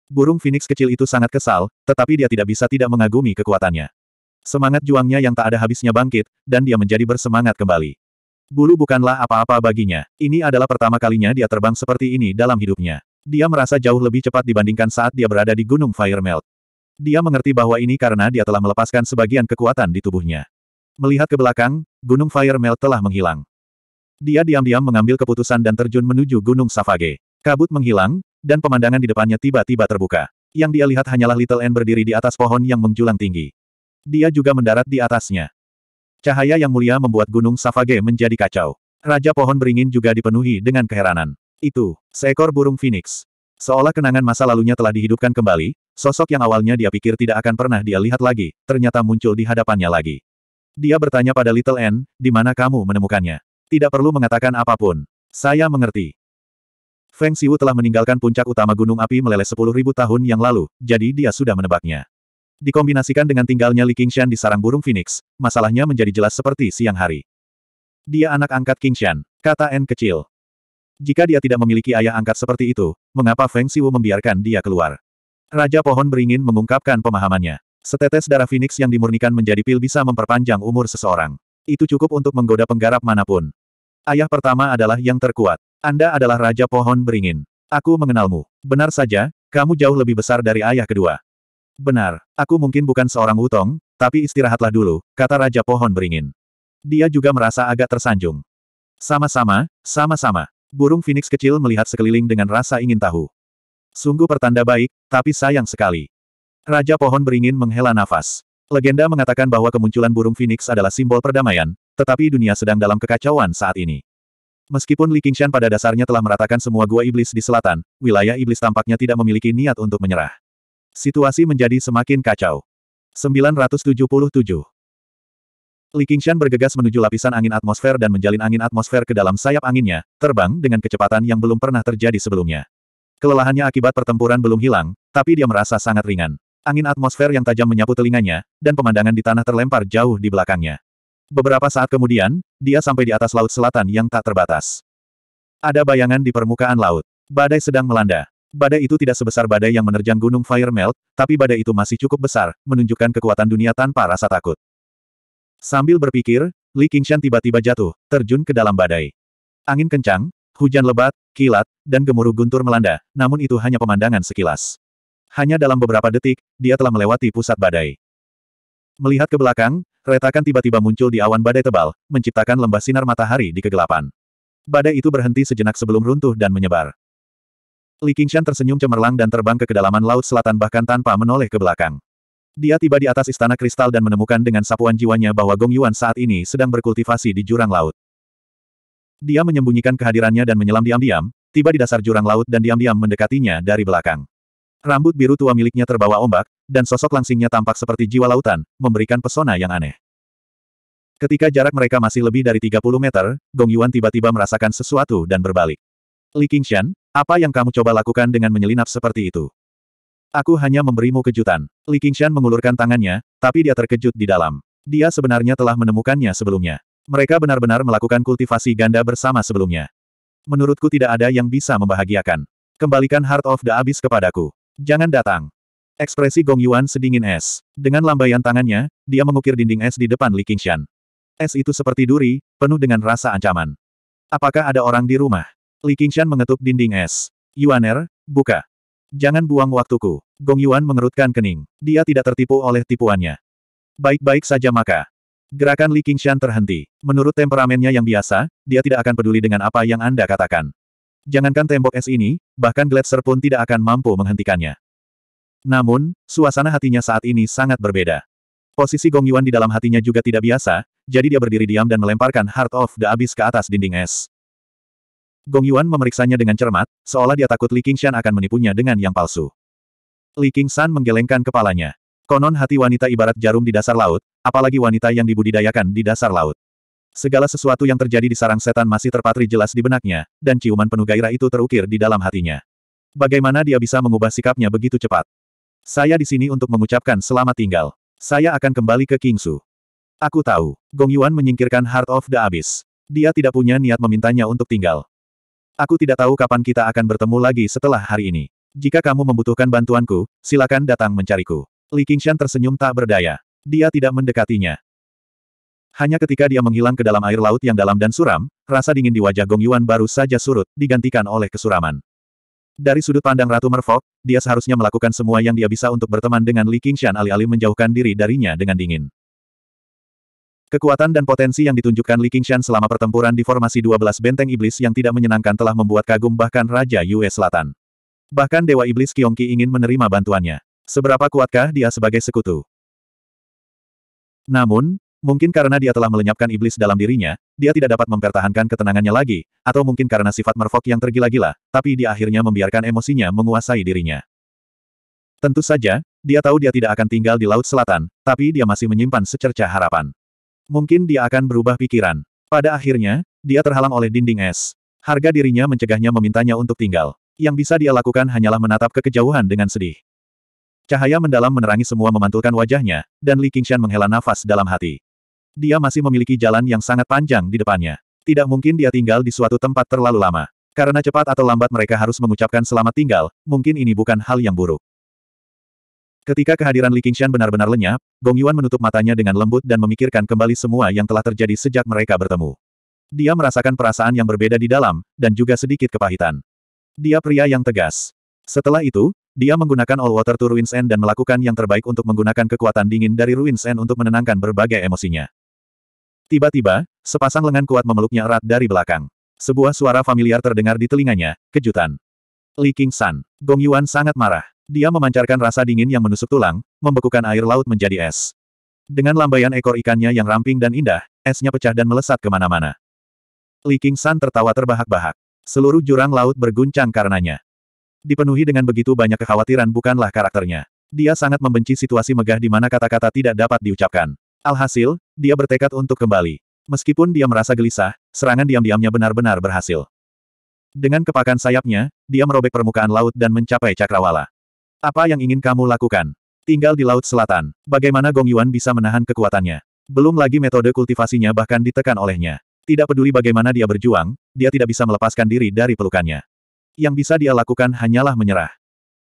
Burung Phoenix kecil itu sangat kesal, tetapi dia tidak bisa tidak mengagumi kekuatannya. Semangat juangnya yang tak ada habisnya bangkit, dan dia menjadi bersemangat kembali. Bulu bukanlah apa-apa baginya. Ini adalah pertama kalinya dia terbang seperti ini dalam hidupnya. Dia merasa jauh lebih cepat dibandingkan saat dia berada di Gunung Fire Melt. Dia mengerti bahwa ini karena dia telah melepaskan sebagian kekuatan di tubuhnya. Melihat ke belakang, Gunung Fire Melt telah menghilang. Dia diam-diam mengambil keputusan dan terjun menuju Gunung Savage. Kabut menghilang, dan pemandangan di depannya tiba-tiba terbuka. Yang dia lihat hanyalah Little N berdiri di atas pohon yang menjulang tinggi. Dia juga mendarat di atasnya. Cahaya yang mulia membuat gunung Savage menjadi kacau. Raja pohon beringin juga dipenuhi dengan keheranan. Itu, seekor burung phoenix. Seolah kenangan masa lalunya telah dihidupkan kembali, sosok yang awalnya dia pikir tidak akan pernah dia lihat lagi, ternyata muncul di hadapannya lagi. Dia bertanya pada Little N, di mana kamu menemukannya? Tidak perlu mengatakan apapun. Saya mengerti. Feng Xiu telah meninggalkan puncak utama gunung api meleleh 10.000 tahun yang lalu, jadi dia sudah menebaknya. Dikombinasikan dengan tinggalnya Li Qingshan di sarang burung Phoenix, masalahnya menjadi jelas seperti siang hari. Dia anak angkat Qingshan, kata N kecil. Jika dia tidak memiliki ayah angkat seperti itu, mengapa Feng Xiu membiarkan dia keluar? Raja Pohon beringin mengungkapkan pemahamannya. Setetes darah Phoenix yang dimurnikan menjadi pil bisa memperpanjang umur seseorang. Itu cukup untuk menggoda penggarap manapun. Ayah pertama adalah yang terkuat. Anda adalah Raja Pohon Beringin. Aku mengenalmu. Benar saja, kamu jauh lebih besar dari ayah kedua. Benar, aku mungkin bukan seorang utong, tapi istirahatlah dulu, kata Raja Pohon Beringin. Dia juga merasa agak tersanjung. Sama-sama, sama-sama. Burung Phoenix kecil melihat sekeliling dengan rasa ingin tahu. Sungguh pertanda baik, tapi sayang sekali. Raja Pohon Beringin menghela nafas. Legenda mengatakan bahwa kemunculan burung Phoenix adalah simbol perdamaian, tetapi dunia sedang dalam kekacauan saat ini. Meskipun Li Qingshan pada dasarnya telah meratakan semua gua iblis di selatan, wilayah iblis tampaknya tidak memiliki niat untuk menyerah. Situasi menjadi semakin kacau. 977 Li Qingshan bergegas menuju lapisan angin atmosfer dan menjalin angin atmosfer ke dalam sayap anginnya, terbang dengan kecepatan yang belum pernah terjadi sebelumnya. Kelelahannya akibat pertempuran belum hilang, tapi dia merasa sangat ringan. Angin atmosfer yang tajam menyapu telinganya, dan pemandangan di tanah terlempar jauh di belakangnya. Beberapa saat kemudian, dia sampai di atas laut selatan yang tak terbatas. Ada bayangan di permukaan laut. Badai sedang melanda. Badai itu tidak sebesar badai yang menerjang gunung Fire Melt, tapi badai itu masih cukup besar, menunjukkan kekuatan dunia tanpa rasa takut. Sambil berpikir, Li Qingshan tiba-tiba jatuh, terjun ke dalam badai. Angin kencang, hujan lebat, kilat, dan gemuruh guntur melanda, namun itu hanya pemandangan sekilas. Hanya dalam beberapa detik, dia telah melewati pusat badai. Melihat ke belakang, retakan tiba-tiba muncul di awan badai tebal, menciptakan lembah sinar matahari di kegelapan. Badai itu berhenti sejenak sebelum runtuh dan menyebar. Li Qingshan tersenyum cemerlang dan terbang ke kedalaman laut selatan bahkan tanpa menoleh ke belakang. Dia tiba di atas istana kristal dan menemukan dengan sapuan jiwanya bahwa Gong Yuan saat ini sedang berkultivasi di jurang laut. Dia menyembunyikan kehadirannya dan menyelam diam-diam, tiba di dasar jurang laut dan diam-diam mendekatinya dari belakang. Rambut biru tua miliknya terbawa ombak, dan sosok langsingnya tampak seperti jiwa lautan, memberikan pesona yang aneh. Ketika jarak mereka masih lebih dari 30 meter, Gong Yuan tiba-tiba merasakan sesuatu dan berbalik. Li Qingshan, apa yang kamu coba lakukan dengan menyelinap seperti itu? Aku hanya memberimu kejutan. Li Qingshan mengulurkan tangannya, tapi dia terkejut di dalam. Dia sebenarnya telah menemukannya sebelumnya. Mereka benar-benar melakukan kultivasi ganda bersama sebelumnya. Menurutku tidak ada yang bisa membahagiakan. Kembalikan Heart of the Abyss kepadaku. Jangan datang. Ekspresi Gong Yuan sedingin es. Dengan lambaian tangannya, dia mengukir dinding es di depan Li Qingshan. Es itu seperti duri, penuh dengan rasa ancaman. Apakah ada orang di rumah? Li Qingshan mengetuk dinding es. Yuaner, buka. Jangan buang waktuku. Gong Yuan mengerutkan kening. Dia tidak tertipu oleh tipuannya. Baik-baik saja maka. Gerakan Li Qingshan terhenti. Menurut temperamennya yang biasa, dia tidak akan peduli dengan apa yang Anda katakan jangankan tembok es ini, bahkan gletser pun tidak akan mampu menghentikannya. Namun, suasana hatinya saat ini sangat berbeda. Posisi Gong Yuan di dalam hatinya juga tidak biasa, jadi dia berdiri diam dan melemparkan Heart of the Abyss ke atas dinding es. Gong Yuan memeriksanya dengan cermat, seolah dia takut Li Qingshan akan menipunya dengan yang palsu. Li Qingshan menggelengkan kepalanya. Konon hati wanita ibarat jarum di dasar laut, apalagi wanita yang dibudidayakan di dasar laut. Segala sesuatu yang terjadi di sarang setan masih terpatri jelas di benaknya, dan ciuman penuh gairah itu terukir di dalam hatinya. Bagaimana dia bisa mengubah sikapnya begitu cepat? Saya di sini untuk mengucapkan selamat tinggal. Saya akan kembali ke Kingsu. Aku tahu, Gong Yuan menyingkirkan Heart of the Abyss. Dia tidak punya niat memintanya untuk tinggal. Aku tidak tahu kapan kita akan bertemu lagi setelah hari ini. Jika kamu membutuhkan bantuanku, silakan datang mencariku. Li Qingshan tersenyum tak berdaya. Dia tidak mendekatinya. Hanya ketika dia menghilang ke dalam air laut yang dalam dan suram, rasa dingin di wajah Gong Yuan baru saja surut, digantikan oleh kesuraman. Dari sudut pandang Ratu Merfok, dia seharusnya melakukan semua yang dia bisa untuk berteman dengan Li Qingshan alih-alih menjauhkan diri darinya dengan dingin. Kekuatan dan potensi yang ditunjukkan Li Qingshan selama pertempuran di formasi 12 benteng iblis yang tidak menyenangkan telah membuat kagum bahkan Raja Yue Selatan. Bahkan Dewa Iblis Qi ingin menerima bantuannya. Seberapa kuatkah dia sebagai sekutu? Namun, Mungkin karena dia telah melenyapkan iblis dalam dirinya, dia tidak dapat mempertahankan ketenangannya lagi, atau mungkin karena sifat Merfok yang tergila-gila, tapi dia akhirnya membiarkan emosinya menguasai dirinya. Tentu saja, dia tahu dia tidak akan tinggal di Laut Selatan, tapi dia masih menyimpan secerca harapan. Mungkin dia akan berubah pikiran. Pada akhirnya, dia terhalang oleh dinding es. Harga dirinya mencegahnya memintanya untuk tinggal. Yang bisa dia lakukan hanyalah menatap ke kejauhan dengan sedih. Cahaya mendalam menerangi semua memantulkan wajahnya, dan Li Qingshan menghela nafas dalam hati dia masih memiliki jalan yang sangat panjang di depannya. Tidak mungkin dia tinggal di suatu tempat terlalu lama. Karena cepat atau lambat mereka harus mengucapkan selamat tinggal, mungkin ini bukan hal yang buruk. Ketika kehadiran Li Qingshan benar-benar lenyap, Gong Yuan menutup matanya dengan lembut dan memikirkan kembali semua yang telah terjadi sejak mereka bertemu. Dia merasakan perasaan yang berbeda di dalam, dan juga sedikit kepahitan. Dia pria yang tegas. Setelah itu, dia menggunakan All Water to Ruins End dan melakukan yang terbaik untuk menggunakan kekuatan dingin dari Ruins End untuk menenangkan berbagai emosinya. Tiba-tiba, sepasang lengan kuat memeluknya erat dari belakang. Sebuah suara familiar terdengar di telinganya, kejutan. Li King San. Gong Yuan sangat marah. Dia memancarkan rasa dingin yang menusuk tulang, membekukan air laut menjadi es. Dengan lambaian ekor ikannya yang ramping dan indah, esnya pecah dan melesat kemana-mana. Li King San tertawa terbahak-bahak. Seluruh jurang laut berguncang karenanya. Dipenuhi dengan begitu banyak kekhawatiran bukanlah karakternya. Dia sangat membenci situasi megah di mana kata-kata tidak dapat diucapkan. Alhasil, dia bertekad untuk kembali. Meskipun dia merasa gelisah, serangan diam-diamnya benar-benar berhasil. Dengan kepakan sayapnya, dia merobek permukaan laut dan mencapai cakrawala. Apa yang ingin kamu lakukan? Tinggal di Laut Selatan. Bagaimana Gong Yuan bisa menahan kekuatannya? Belum lagi metode kultivasinya bahkan ditekan olehnya. Tidak peduli bagaimana dia berjuang, dia tidak bisa melepaskan diri dari pelukannya. Yang bisa dia lakukan hanyalah menyerah.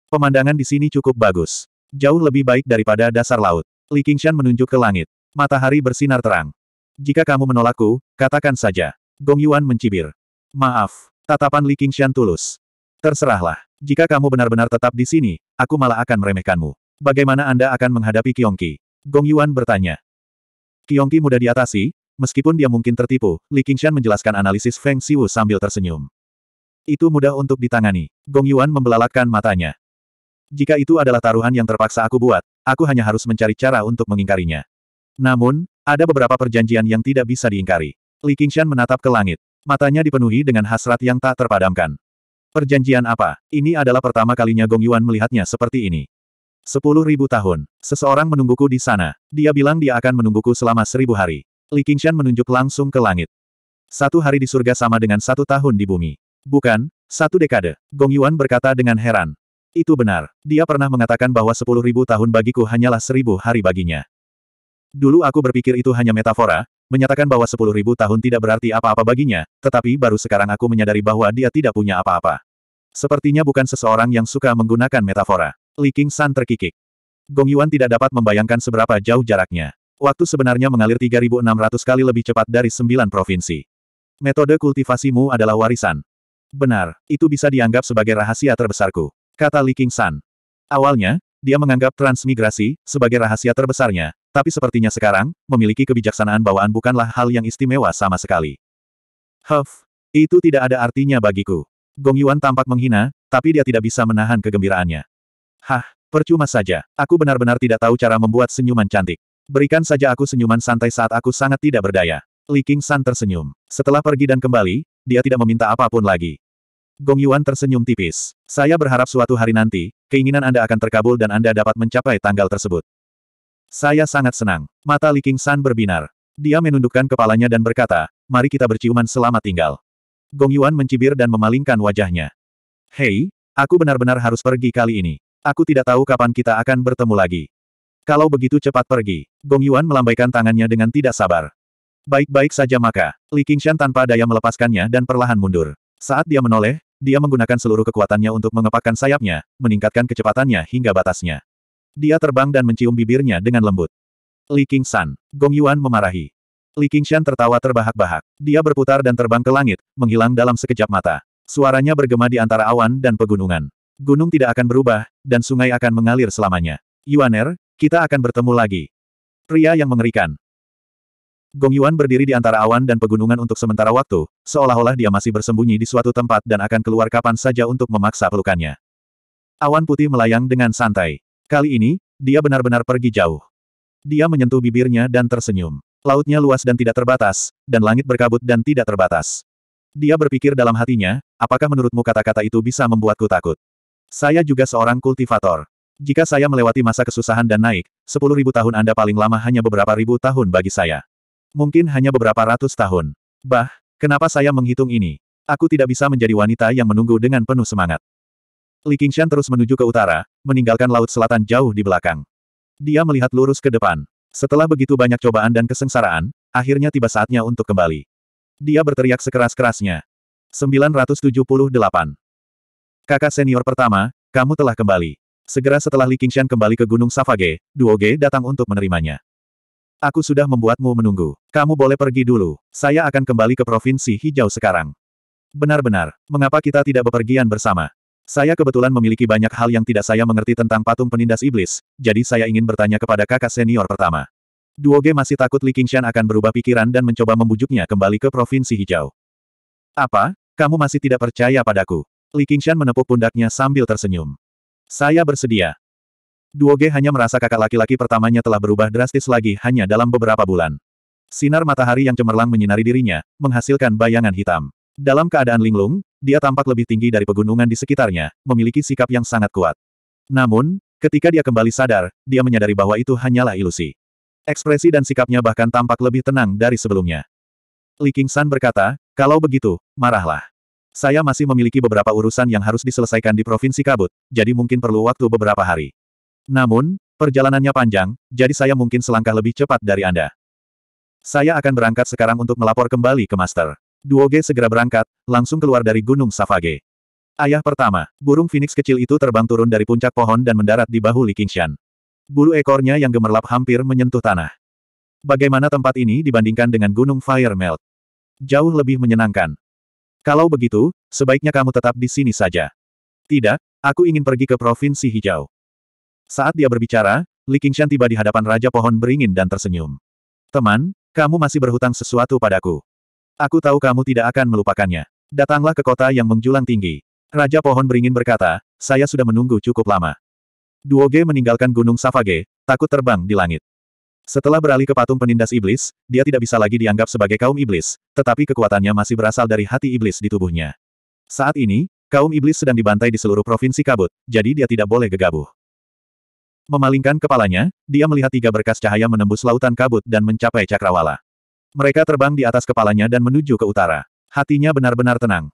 Pemandangan di sini cukup bagus. Jauh lebih baik daripada dasar laut. Li Qingshan menunjuk ke langit. Matahari bersinar terang. Jika kamu menolakku, katakan saja. Gong Yuan mencibir. Maaf. Tatapan Li Qingshan tulus. Terserahlah. Jika kamu benar-benar tetap di sini, aku malah akan meremehkanmu. Bagaimana Anda akan menghadapi Kiongki? Gong Yuan bertanya. Kiongki mudah diatasi, meskipun dia mungkin tertipu, Li Qingshan menjelaskan analisis Feng Xiu sambil tersenyum. Itu mudah untuk ditangani. Gong Yuan membelalakkan matanya. Jika itu adalah taruhan yang terpaksa aku buat, aku hanya harus mencari cara untuk mengingkarinya. Namun, ada beberapa perjanjian yang tidak bisa diingkari. Li Qingshan menatap ke langit. Matanya dipenuhi dengan hasrat yang tak terpadamkan. Perjanjian apa? Ini adalah pertama kalinya Gong Yuan melihatnya seperti ini. Sepuluh ribu tahun. Seseorang menungguku di sana. Dia bilang dia akan menungguku selama seribu hari. Li Qingshan menunjuk langsung ke langit. Satu hari di surga sama dengan satu tahun di bumi. Bukan, satu dekade. Gong Yuan berkata dengan heran. Itu benar. Dia pernah mengatakan bahwa sepuluh ribu tahun bagiku hanyalah seribu hari baginya. Dulu aku berpikir itu hanya metafora, menyatakan bahwa sepuluh ribu tahun tidak berarti apa-apa baginya, tetapi baru sekarang aku menyadari bahwa dia tidak punya apa-apa. Sepertinya bukan seseorang yang suka menggunakan metafora. Li King San terkikik. Gong Yuan tidak dapat membayangkan seberapa jauh jaraknya. Waktu sebenarnya mengalir 3.600 kali lebih cepat dari sembilan provinsi. Metode kultivasimu adalah warisan. Benar, itu bisa dianggap sebagai rahasia terbesarku, kata Li King San. Awalnya, dia menganggap transmigrasi sebagai rahasia terbesarnya, tapi sepertinya sekarang, memiliki kebijaksanaan bawaan bukanlah hal yang istimewa sama sekali. Huff, itu tidak ada artinya bagiku. Gong Yuan tampak menghina, tapi dia tidak bisa menahan kegembiraannya. Hah, percuma saja, aku benar-benar tidak tahu cara membuat senyuman cantik. Berikan saja aku senyuman santai saat aku sangat tidak berdaya. Li King San tersenyum. Setelah pergi dan kembali, dia tidak meminta apapun lagi. Gong Yuan tersenyum tipis. Saya berharap suatu hari nanti, keinginan Anda akan terkabul dan Anda dapat mencapai tanggal tersebut. Saya sangat senang. Mata Li San berbinar. Dia menundukkan kepalanya dan berkata, mari kita berciuman selamat tinggal. Gong Yuan mencibir dan memalingkan wajahnya. Hei, aku benar-benar harus pergi kali ini. Aku tidak tahu kapan kita akan bertemu lagi. Kalau begitu cepat pergi. Gong Yuan melambaikan tangannya dengan tidak sabar. Baik-baik saja maka, Li Qingshan tanpa daya melepaskannya dan perlahan mundur. Saat dia menoleh, dia menggunakan seluruh kekuatannya untuk mengepakkan sayapnya, meningkatkan kecepatannya hingga batasnya. Dia terbang dan mencium bibirnya dengan lembut. Li King San. Gong Yuan memarahi. Li Shan tertawa terbahak-bahak. Dia berputar dan terbang ke langit, menghilang dalam sekejap mata. Suaranya bergema di antara awan dan pegunungan. Gunung tidak akan berubah, dan sungai akan mengalir selamanya. Yuaner, kita akan bertemu lagi. Pria yang mengerikan. Gong Yuan berdiri di antara awan dan pegunungan untuk sementara waktu, seolah-olah dia masih bersembunyi di suatu tempat dan akan keluar kapan saja untuk memaksa pelukannya. Awan putih melayang dengan santai. Kali ini, dia benar-benar pergi jauh. Dia menyentuh bibirnya dan tersenyum. Lautnya luas dan tidak terbatas, dan langit berkabut dan tidak terbatas. Dia berpikir dalam hatinya, apakah menurutmu kata-kata itu bisa membuatku takut? Saya juga seorang kultivator. Jika saya melewati masa kesusahan dan naik, sepuluh ribu tahun Anda paling lama hanya beberapa ribu tahun bagi saya. Mungkin hanya beberapa ratus tahun. Bah, kenapa saya menghitung ini? Aku tidak bisa menjadi wanita yang menunggu dengan penuh semangat. Li Qingshan terus menuju ke utara, meninggalkan laut selatan jauh di belakang. Dia melihat lurus ke depan. Setelah begitu banyak cobaan dan kesengsaraan, akhirnya tiba saatnya untuk kembali. Dia berteriak sekeras-kerasnya. 978. Kakak senior pertama, kamu telah kembali. Segera setelah Li Qingshan kembali ke Gunung Savage, Duoge datang untuk menerimanya. Aku sudah membuatmu menunggu. Kamu boleh pergi dulu. Saya akan kembali ke Provinsi Hijau sekarang. Benar-benar, mengapa kita tidak bepergian bersama? Saya kebetulan memiliki banyak hal yang tidak saya mengerti tentang patung penindas iblis, jadi saya ingin bertanya kepada kakak senior pertama. Duoge masih takut Li Qingshan akan berubah pikiran dan mencoba membujuknya kembali ke Provinsi Hijau. Apa? Kamu masih tidak percaya padaku? Li Qingshan menepuk pundaknya sambil tersenyum. Saya bersedia. Duoge hanya merasa kakak laki-laki pertamanya telah berubah drastis lagi hanya dalam beberapa bulan. Sinar matahari yang cemerlang menyinari dirinya, menghasilkan bayangan hitam. Dalam keadaan linglung, dia tampak lebih tinggi dari pegunungan di sekitarnya, memiliki sikap yang sangat kuat. Namun, ketika dia kembali sadar, dia menyadari bahwa itu hanyalah ilusi. Ekspresi dan sikapnya bahkan tampak lebih tenang dari sebelumnya. Li San berkata, kalau begitu, marahlah. Saya masih memiliki beberapa urusan yang harus diselesaikan di Provinsi Kabut, jadi mungkin perlu waktu beberapa hari. Namun, perjalanannya panjang, jadi saya mungkin selangkah lebih cepat dari Anda. Saya akan berangkat sekarang untuk melapor kembali ke Master. Duoge segera berangkat, langsung keluar dari Gunung Safage. Ayah pertama, burung Phoenix kecil itu terbang turun dari puncak pohon dan mendarat di bahu Li Qingshan. Bulu ekornya yang gemerlap hampir menyentuh tanah. Bagaimana tempat ini dibandingkan dengan Gunung Fire Melt? Jauh lebih menyenangkan. Kalau begitu, sebaiknya kamu tetap di sini saja. Tidak, aku ingin pergi ke Provinsi Hijau. Saat dia berbicara, Li Qingshan tiba di hadapan Raja Pohon Beringin dan tersenyum. Teman, kamu masih berhutang sesuatu padaku. Aku tahu kamu tidak akan melupakannya. Datanglah ke kota yang menjulang tinggi. Raja Pohon Beringin berkata, saya sudah menunggu cukup lama. Duoge meninggalkan Gunung Savage, takut terbang di langit. Setelah beralih ke patung penindas iblis, dia tidak bisa lagi dianggap sebagai kaum iblis, tetapi kekuatannya masih berasal dari hati iblis di tubuhnya. Saat ini, kaum iblis sedang dibantai di seluruh provinsi kabut, jadi dia tidak boleh gegabah. Memalingkan kepalanya, dia melihat tiga berkas cahaya menembus lautan kabut dan mencapai cakrawala. Mereka terbang di atas kepalanya dan menuju ke utara. Hatinya benar-benar tenang.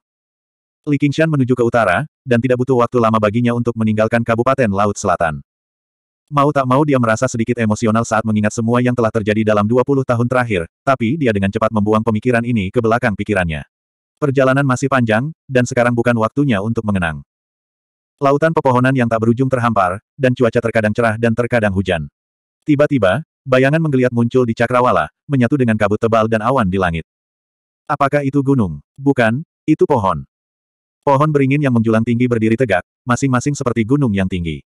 Li Qingshan menuju ke utara, dan tidak butuh waktu lama baginya untuk meninggalkan Kabupaten Laut Selatan. Mau tak mau dia merasa sedikit emosional saat mengingat semua yang telah terjadi dalam 20 tahun terakhir, tapi dia dengan cepat membuang pemikiran ini ke belakang pikirannya. Perjalanan masih panjang, dan sekarang bukan waktunya untuk mengenang. Lautan pepohonan yang tak berujung terhampar, dan cuaca terkadang cerah dan terkadang hujan. Tiba-tiba, Bayangan menggeliat muncul di cakrawala, menyatu dengan kabut tebal dan awan di langit. Apakah itu gunung? Bukan, itu pohon. Pohon beringin yang menjulang tinggi berdiri tegak, masing-masing seperti gunung yang tinggi.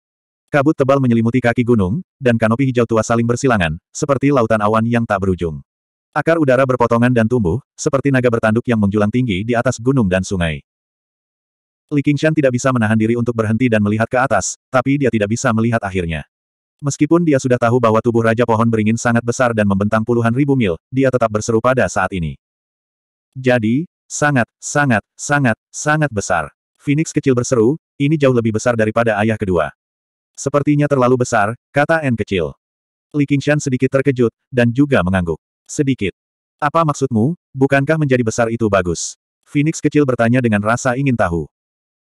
Kabut tebal menyelimuti kaki gunung, dan kanopi hijau tua saling bersilangan, seperti lautan awan yang tak berujung. Akar udara berpotongan dan tumbuh, seperti naga bertanduk yang menjulang tinggi di atas gunung dan sungai. Li Qingshan tidak bisa menahan diri untuk berhenti dan melihat ke atas, tapi dia tidak bisa melihat akhirnya. Meskipun dia sudah tahu bahwa tubuh Raja Pohon Beringin sangat besar dan membentang puluhan ribu mil, dia tetap berseru pada saat ini. Jadi, sangat, sangat, sangat, sangat besar. Phoenix kecil berseru, ini jauh lebih besar daripada ayah kedua. Sepertinya terlalu besar, kata N kecil. Li Qingshan sedikit terkejut, dan juga mengangguk. Sedikit. Apa maksudmu, bukankah menjadi besar itu bagus? Phoenix kecil bertanya dengan rasa ingin tahu.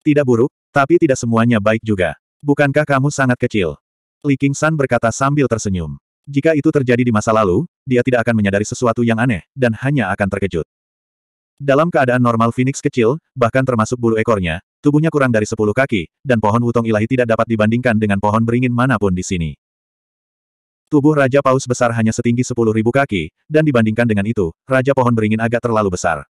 Tidak buruk, tapi tidak semuanya baik juga. Bukankah kamu sangat kecil? Li Qingshan berkata sambil tersenyum. Jika itu terjadi di masa lalu, dia tidak akan menyadari sesuatu yang aneh, dan hanya akan terkejut. Dalam keadaan normal Phoenix kecil, bahkan termasuk bulu ekornya, tubuhnya kurang dari 10 kaki, dan pohon wutong ilahi tidak dapat dibandingkan dengan pohon beringin manapun di sini. Tubuh Raja Paus besar hanya setinggi 10.000 kaki, dan dibandingkan dengan itu, Raja Pohon Beringin agak terlalu besar.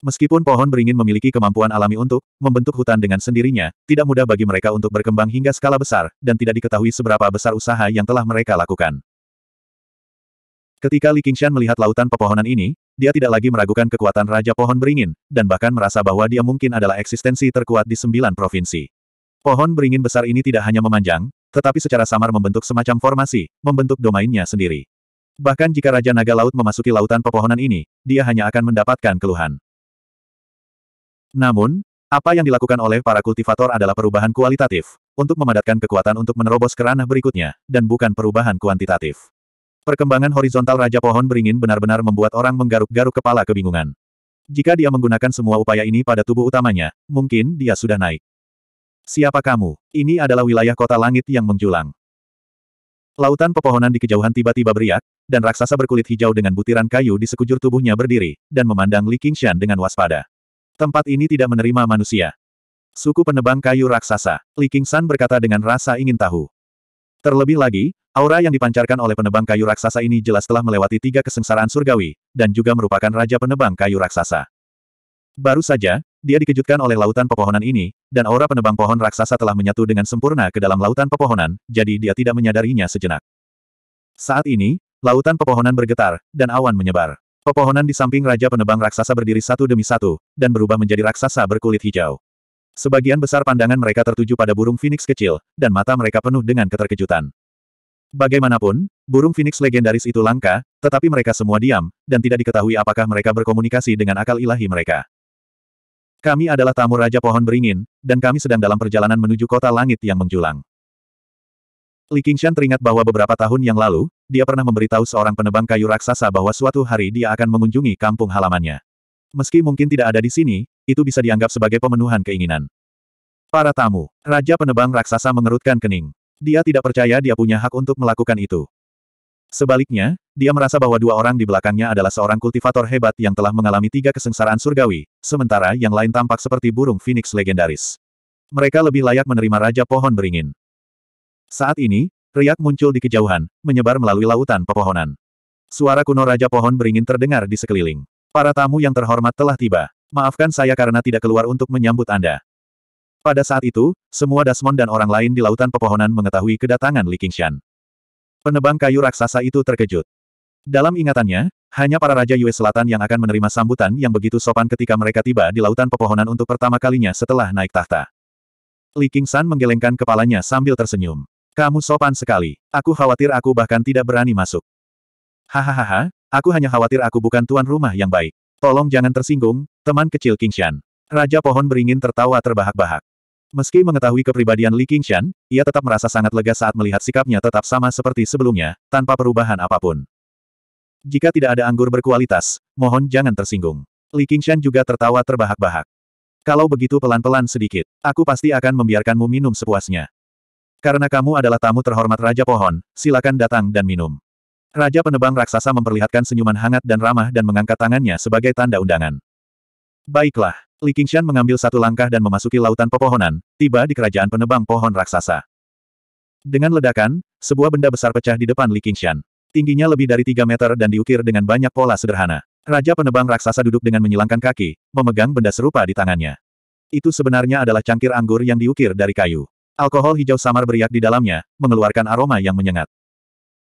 Meskipun pohon beringin memiliki kemampuan alami untuk membentuk hutan dengan sendirinya, tidak mudah bagi mereka untuk berkembang hingga skala besar, dan tidak diketahui seberapa besar usaha yang telah mereka lakukan. Ketika Li Qingshan melihat lautan pepohonan ini, dia tidak lagi meragukan kekuatan Raja Pohon Beringin, dan bahkan merasa bahwa dia mungkin adalah eksistensi terkuat di sembilan provinsi. Pohon beringin besar ini tidak hanya memanjang, tetapi secara samar membentuk semacam formasi, membentuk domainnya sendiri. Bahkan jika Raja Naga Laut memasuki lautan pepohonan ini, dia hanya akan mendapatkan keluhan. Namun, apa yang dilakukan oleh para kultivator adalah perubahan kualitatif, untuk memadatkan kekuatan untuk menerobos ke berikutnya, dan bukan perubahan kuantitatif. Perkembangan horizontal Raja Pohon Beringin benar-benar membuat orang menggaruk-garuk kepala kebingungan. Jika dia menggunakan semua upaya ini pada tubuh utamanya, mungkin dia sudah naik. Siapa kamu? Ini adalah wilayah kota langit yang menjulang. Lautan pepohonan di kejauhan tiba-tiba beriak, dan raksasa berkulit hijau dengan butiran kayu di sekujur tubuhnya berdiri, dan memandang Li Qingshan dengan waspada. Tempat ini tidak menerima manusia. Suku penebang kayu raksasa, Li San berkata dengan rasa ingin tahu. Terlebih lagi, aura yang dipancarkan oleh penebang kayu raksasa ini jelas telah melewati tiga kesengsaraan surgawi, dan juga merupakan raja penebang kayu raksasa. Baru saja, dia dikejutkan oleh lautan pepohonan ini, dan aura penebang pohon raksasa telah menyatu dengan sempurna ke dalam lautan pepohonan, jadi dia tidak menyadarinya sejenak. Saat ini, lautan pepohonan bergetar, dan awan menyebar. Pepohonan di samping Raja Penebang Raksasa berdiri satu demi satu, dan berubah menjadi raksasa berkulit hijau. Sebagian besar pandangan mereka tertuju pada burung Phoenix kecil, dan mata mereka penuh dengan keterkejutan. Bagaimanapun, burung Phoenix legendaris itu langka, tetapi mereka semua diam, dan tidak diketahui apakah mereka berkomunikasi dengan akal ilahi mereka. Kami adalah tamu Raja Pohon Beringin, dan kami sedang dalam perjalanan menuju kota langit yang menjulang. Li Qingshan teringat bahwa beberapa tahun yang lalu, dia pernah memberitahu seorang penebang kayu raksasa bahwa suatu hari dia akan mengunjungi kampung halamannya. Meski mungkin tidak ada di sini, itu bisa dianggap sebagai pemenuhan keinginan. Para tamu, Raja Penebang Raksasa mengerutkan kening. Dia tidak percaya dia punya hak untuk melakukan itu. Sebaliknya, dia merasa bahwa dua orang di belakangnya adalah seorang kultivator hebat yang telah mengalami tiga kesengsaraan surgawi, sementara yang lain tampak seperti burung phoenix legendaris. Mereka lebih layak menerima Raja Pohon Beringin. Saat ini, riak muncul di kejauhan, menyebar melalui lautan pepohonan. Suara kuno Raja Pohon beringin terdengar di sekeliling. Para tamu yang terhormat telah tiba. Maafkan saya karena tidak keluar untuk menyambut Anda. Pada saat itu, semua Dasmon dan orang lain di lautan pepohonan mengetahui kedatangan Li Qingshan. Penebang kayu raksasa itu terkejut. Dalam ingatannya, hanya para Raja Yue Selatan yang akan menerima sambutan yang begitu sopan ketika mereka tiba di lautan pepohonan untuk pertama kalinya setelah naik tahta. Li Qingshan menggelengkan kepalanya sambil tersenyum. Kamu sopan sekali. Aku khawatir aku bahkan tidak berani masuk. Hahaha, aku hanya khawatir aku bukan tuan rumah yang baik. Tolong jangan tersinggung, teman kecil King Shan. Raja pohon beringin tertawa terbahak-bahak. Meski mengetahui kepribadian Li King Shan, ia tetap merasa sangat lega saat melihat sikapnya tetap sama seperti sebelumnya, tanpa perubahan apapun. Jika tidak ada anggur berkualitas, mohon jangan tersinggung. Li King Shan juga tertawa terbahak-bahak. Kalau begitu pelan-pelan sedikit, aku pasti akan membiarkanmu minum sepuasnya. Karena kamu adalah tamu terhormat Raja Pohon, silakan datang dan minum. Raja penebang raksasa memperlihatkan senyuman hangat dan ramah dan mengangkat tangannya sebagai tanda undangan. Baiklah, Li Qingshan mengambil satu langkah dan memasuki lautan pepohonan, tiba di kerajaan penebang pohon raksasa. Dengan ledakan, sebuah benda besar pecah di depan Li Qingshan. Tingginya lebih dari 3 meter dan diukir dengan banyak pola sederhana. Raja penebang raksasa duduk dengan menyilangkan kaki, memegang benda serupa di tangannya. Itu sebenarnya adalah cangkir anggur yang diukir dari kayu. Alkohol hijau samar beriak di dalamnya, mengeluarkan aroma yang menyengat.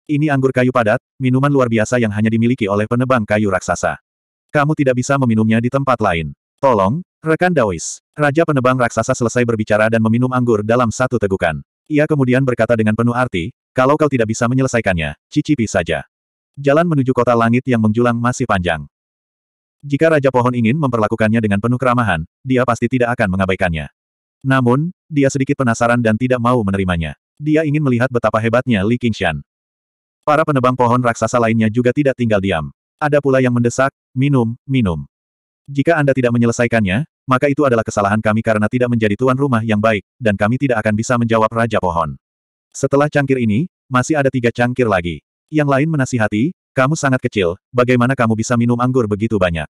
Ini anggur kayu padat, minuman luar biasa yang hanya dimiliki oleh penebang kayu raksasa. Kamu tidak bisa meminumnya di tempat lain. Tolong, rekan Daois. Raja penebang raksasa selesai berbicara dan meminum anggur dalam satu tegukan. Ia kemudian berkata dengan penuh arti, kalau kau tidak bisa menyelesaikannya, cicipi saja. Jalan menuju kota langit yang menjulang masih panjang. Jika Raja Pohon ingin memperlakukannya dengan penuh keramahan, dia pasti tidak akan mengabaikannya. Namun, dia sedikit penasaran dan tidak mau menerimanya. Dia ingin melihat betapa hebatnya Li Qingshan. Para penebang pohon raksasa lainnya juga tidak tinggal diam. Ada pula yang mendesak, minum, minum. Jika Anda tidak menyelesaikannya, maka itu adalah kesalahan kami karena tidak menjadi tuan rumah yang baik, dan kami tidak akan bisa menjawab Raja Pohon. Setelah cangkir ini, masih ada tiga cangkir lagi. Yang lain menasihati, kamu sangat kecil, bagaimana kamu bisa minum anggur begitu banyak?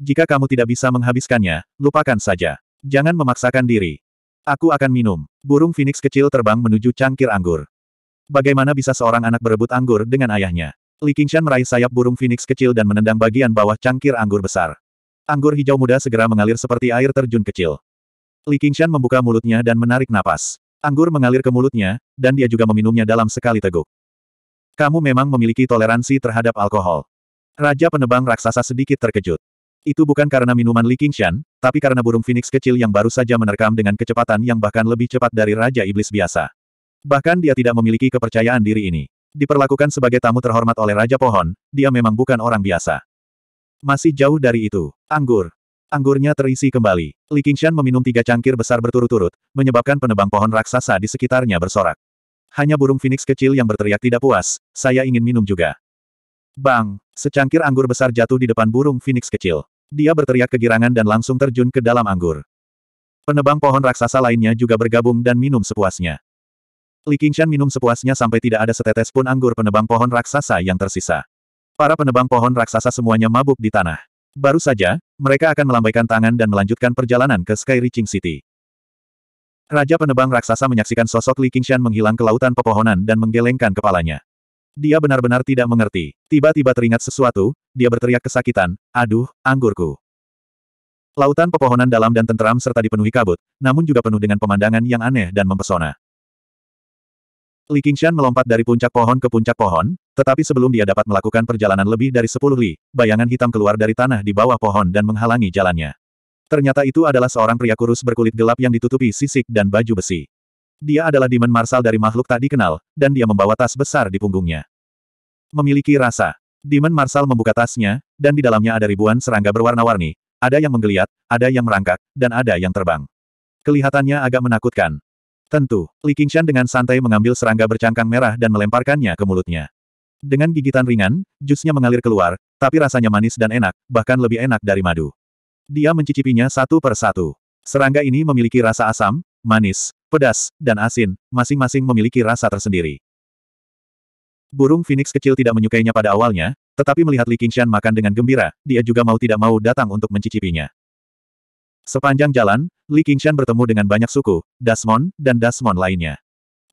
Jika kamu tidak bisa menghabiskannya, lupakan saja. Jangan memaksakan diri. Aku akan minum. Burung Phoenix kecil terbang menuju cangkir anggur. Bagaimana bisa seorang anak berebut anggur dengan ayahnya? Li Qingshan meraih sayap burung Phoenix kecil dan menendang bagian bawah cangkir anggur besar. Anggur hijau muda segera mengalir seperti air terjun kecil. Li Qingshan membuka mulutnya dan menarik napas. Anggur mengalir ke mulutnya, dan dia juga meminumnya dalam sekali teguk. Kamu memang memiliki toleransi terhadap alkohol. Raja penebang raksasa sedikit terkejut. Itu bukan karena minuman Li Qingshan, tapi karena burung phoenix kecil yang baru saja menerkam dengan kecepatan yang bahkan lebih cepat dari Raja Iblis biasa. Bahkan dia tidak memiliki kepercayaan diri ini. Diperlakukan sebagai tamu terhormat oleh Raja Pohon, dia memang bukan orang biasa. Masih jauh dari itu. Anggur. Anggurnya terisi kembali. Li Qingshan meminum tiga cangkir besar berturut-turut, menyebabkan penebang pohon raksasa di sekitarnya bersorak. Hanya burung phoenix kecil yang berteriak tidak puas, saya ingin minum juga. Bang! Secangkir anggur besar jatuh di depan burung Phoenix kecil. Dia berteriak kegirangan dan langsung terjun ke dalam anggur. Penebang pohon raksasa lainnya juga bergabung dan minum sepuasnya. Li Qingshan minum sepuasnya sampai tidak ada setetes pun anggur penebang pohon raksasa yang tersisa. Para penebang pohon raksasa semuanya mabuk di tanah. Baru saja, mereka akan melambaikan tangan dan melanjutkan perjalanan ke Sky Reaching City. Raja penebang raksasa menyaksikan sosok Li Qingshan menghilang ke lautan pepohonan dan menggelengkan kepalanya. Dia benar-benar tidak mengerti. Tiba-tiba teringat sesuatu, dia berteriak kesakitan, aduh, anggurku. Lautan pepohonan dalam dan tenteram serta dipenuhi kabut, namun juga penuh dengan pemandangan yang aneh dan mempesona. Li Qingshan melompat dari puncak pohon ke puncak pohon, tetapi sebelum dia dapat melakukan perjalanan lebih dari sepuluh li, bayangan hitam keluar dari tanah di bawah pohon dan menghalangi jalannya. Ternyata itu adalah seorang pria kurus berkulit gelap yang ditutupi sisik dan baju besi. Dia adalah Demon Marsal dari makhluk tak dikenal, dan dia membawa tas besar di punggungnya. Memiliki rasa. Demon Marsal membuka tasnya, dan di dalamnya ada ribuan serangga berwarna-warni. Ada yang menggeliat, ada yang merangkak, dan ada yang terbang. Kelihatannya agak menakutkan. Tentu, Li Qingshan dengan santai mengambil serangga bercangkang merah dan melemparkannya ke mulutnya. Dengan gigitan ringan, jusnya mengalir keluar, tapi rasanya manis dan enak, bahkan lebih enak dari madu. Dia mencicipinya satu per satu. Serangga ini memiliki rasa asam, manis, pedas, dan asin, masing-masing memiliki rasa tersendiri. Burung Phoenix kecil tidak menyukainya pada awalnya, tetapi melihat Li Qingshan makan dengan gembira, dia juga mau tidak mau datang untuk mencicipinya. Sepanjang jalan, Li Qingshan bertemu dengan banyak suku, Dasmon, dan Dasmon lainnya.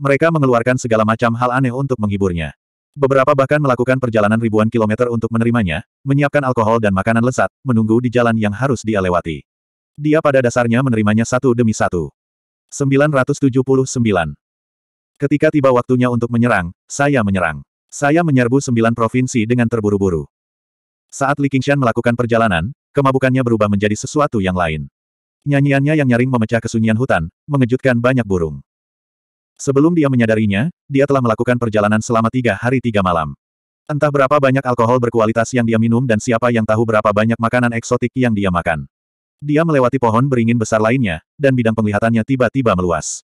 Mereka mengeluarkan segala macam hal aneh untuk menghiburnya. Beberapa bahkan melakukan perjalanan ribuan kilometer untuk menerimanya, menyiapkan alkohol dan makanan lesat, menunggu di jalan yang harus dia lewati. Dia pada dasarnya menerimanya satu demi satu. 979. Ketika tiba waktunya untuk menyerang, saya menyerang. Saya menyerbu sembilan provinsi dengan terburu-buru. Saat Li Qingshan melakukan perjalanan, kemabukannya berubah menjadi sesuatu yang lain. Nyanyiannya yang nyaring memecah kesunyian hutan, mengejutkan banyak burung. Sebelum dia menyadarinya, dia telah melakukan perjalanan selama tiga hari tiga malam. Entah berapa banyak alkohol berkualitas yang dia minum dan siapa yang tahu berapa banyak makanan eksotik yang dia makan. Dia melewati pohon beringin besar lainnya, dan bidang penglihatannya tiba-tiba meluas.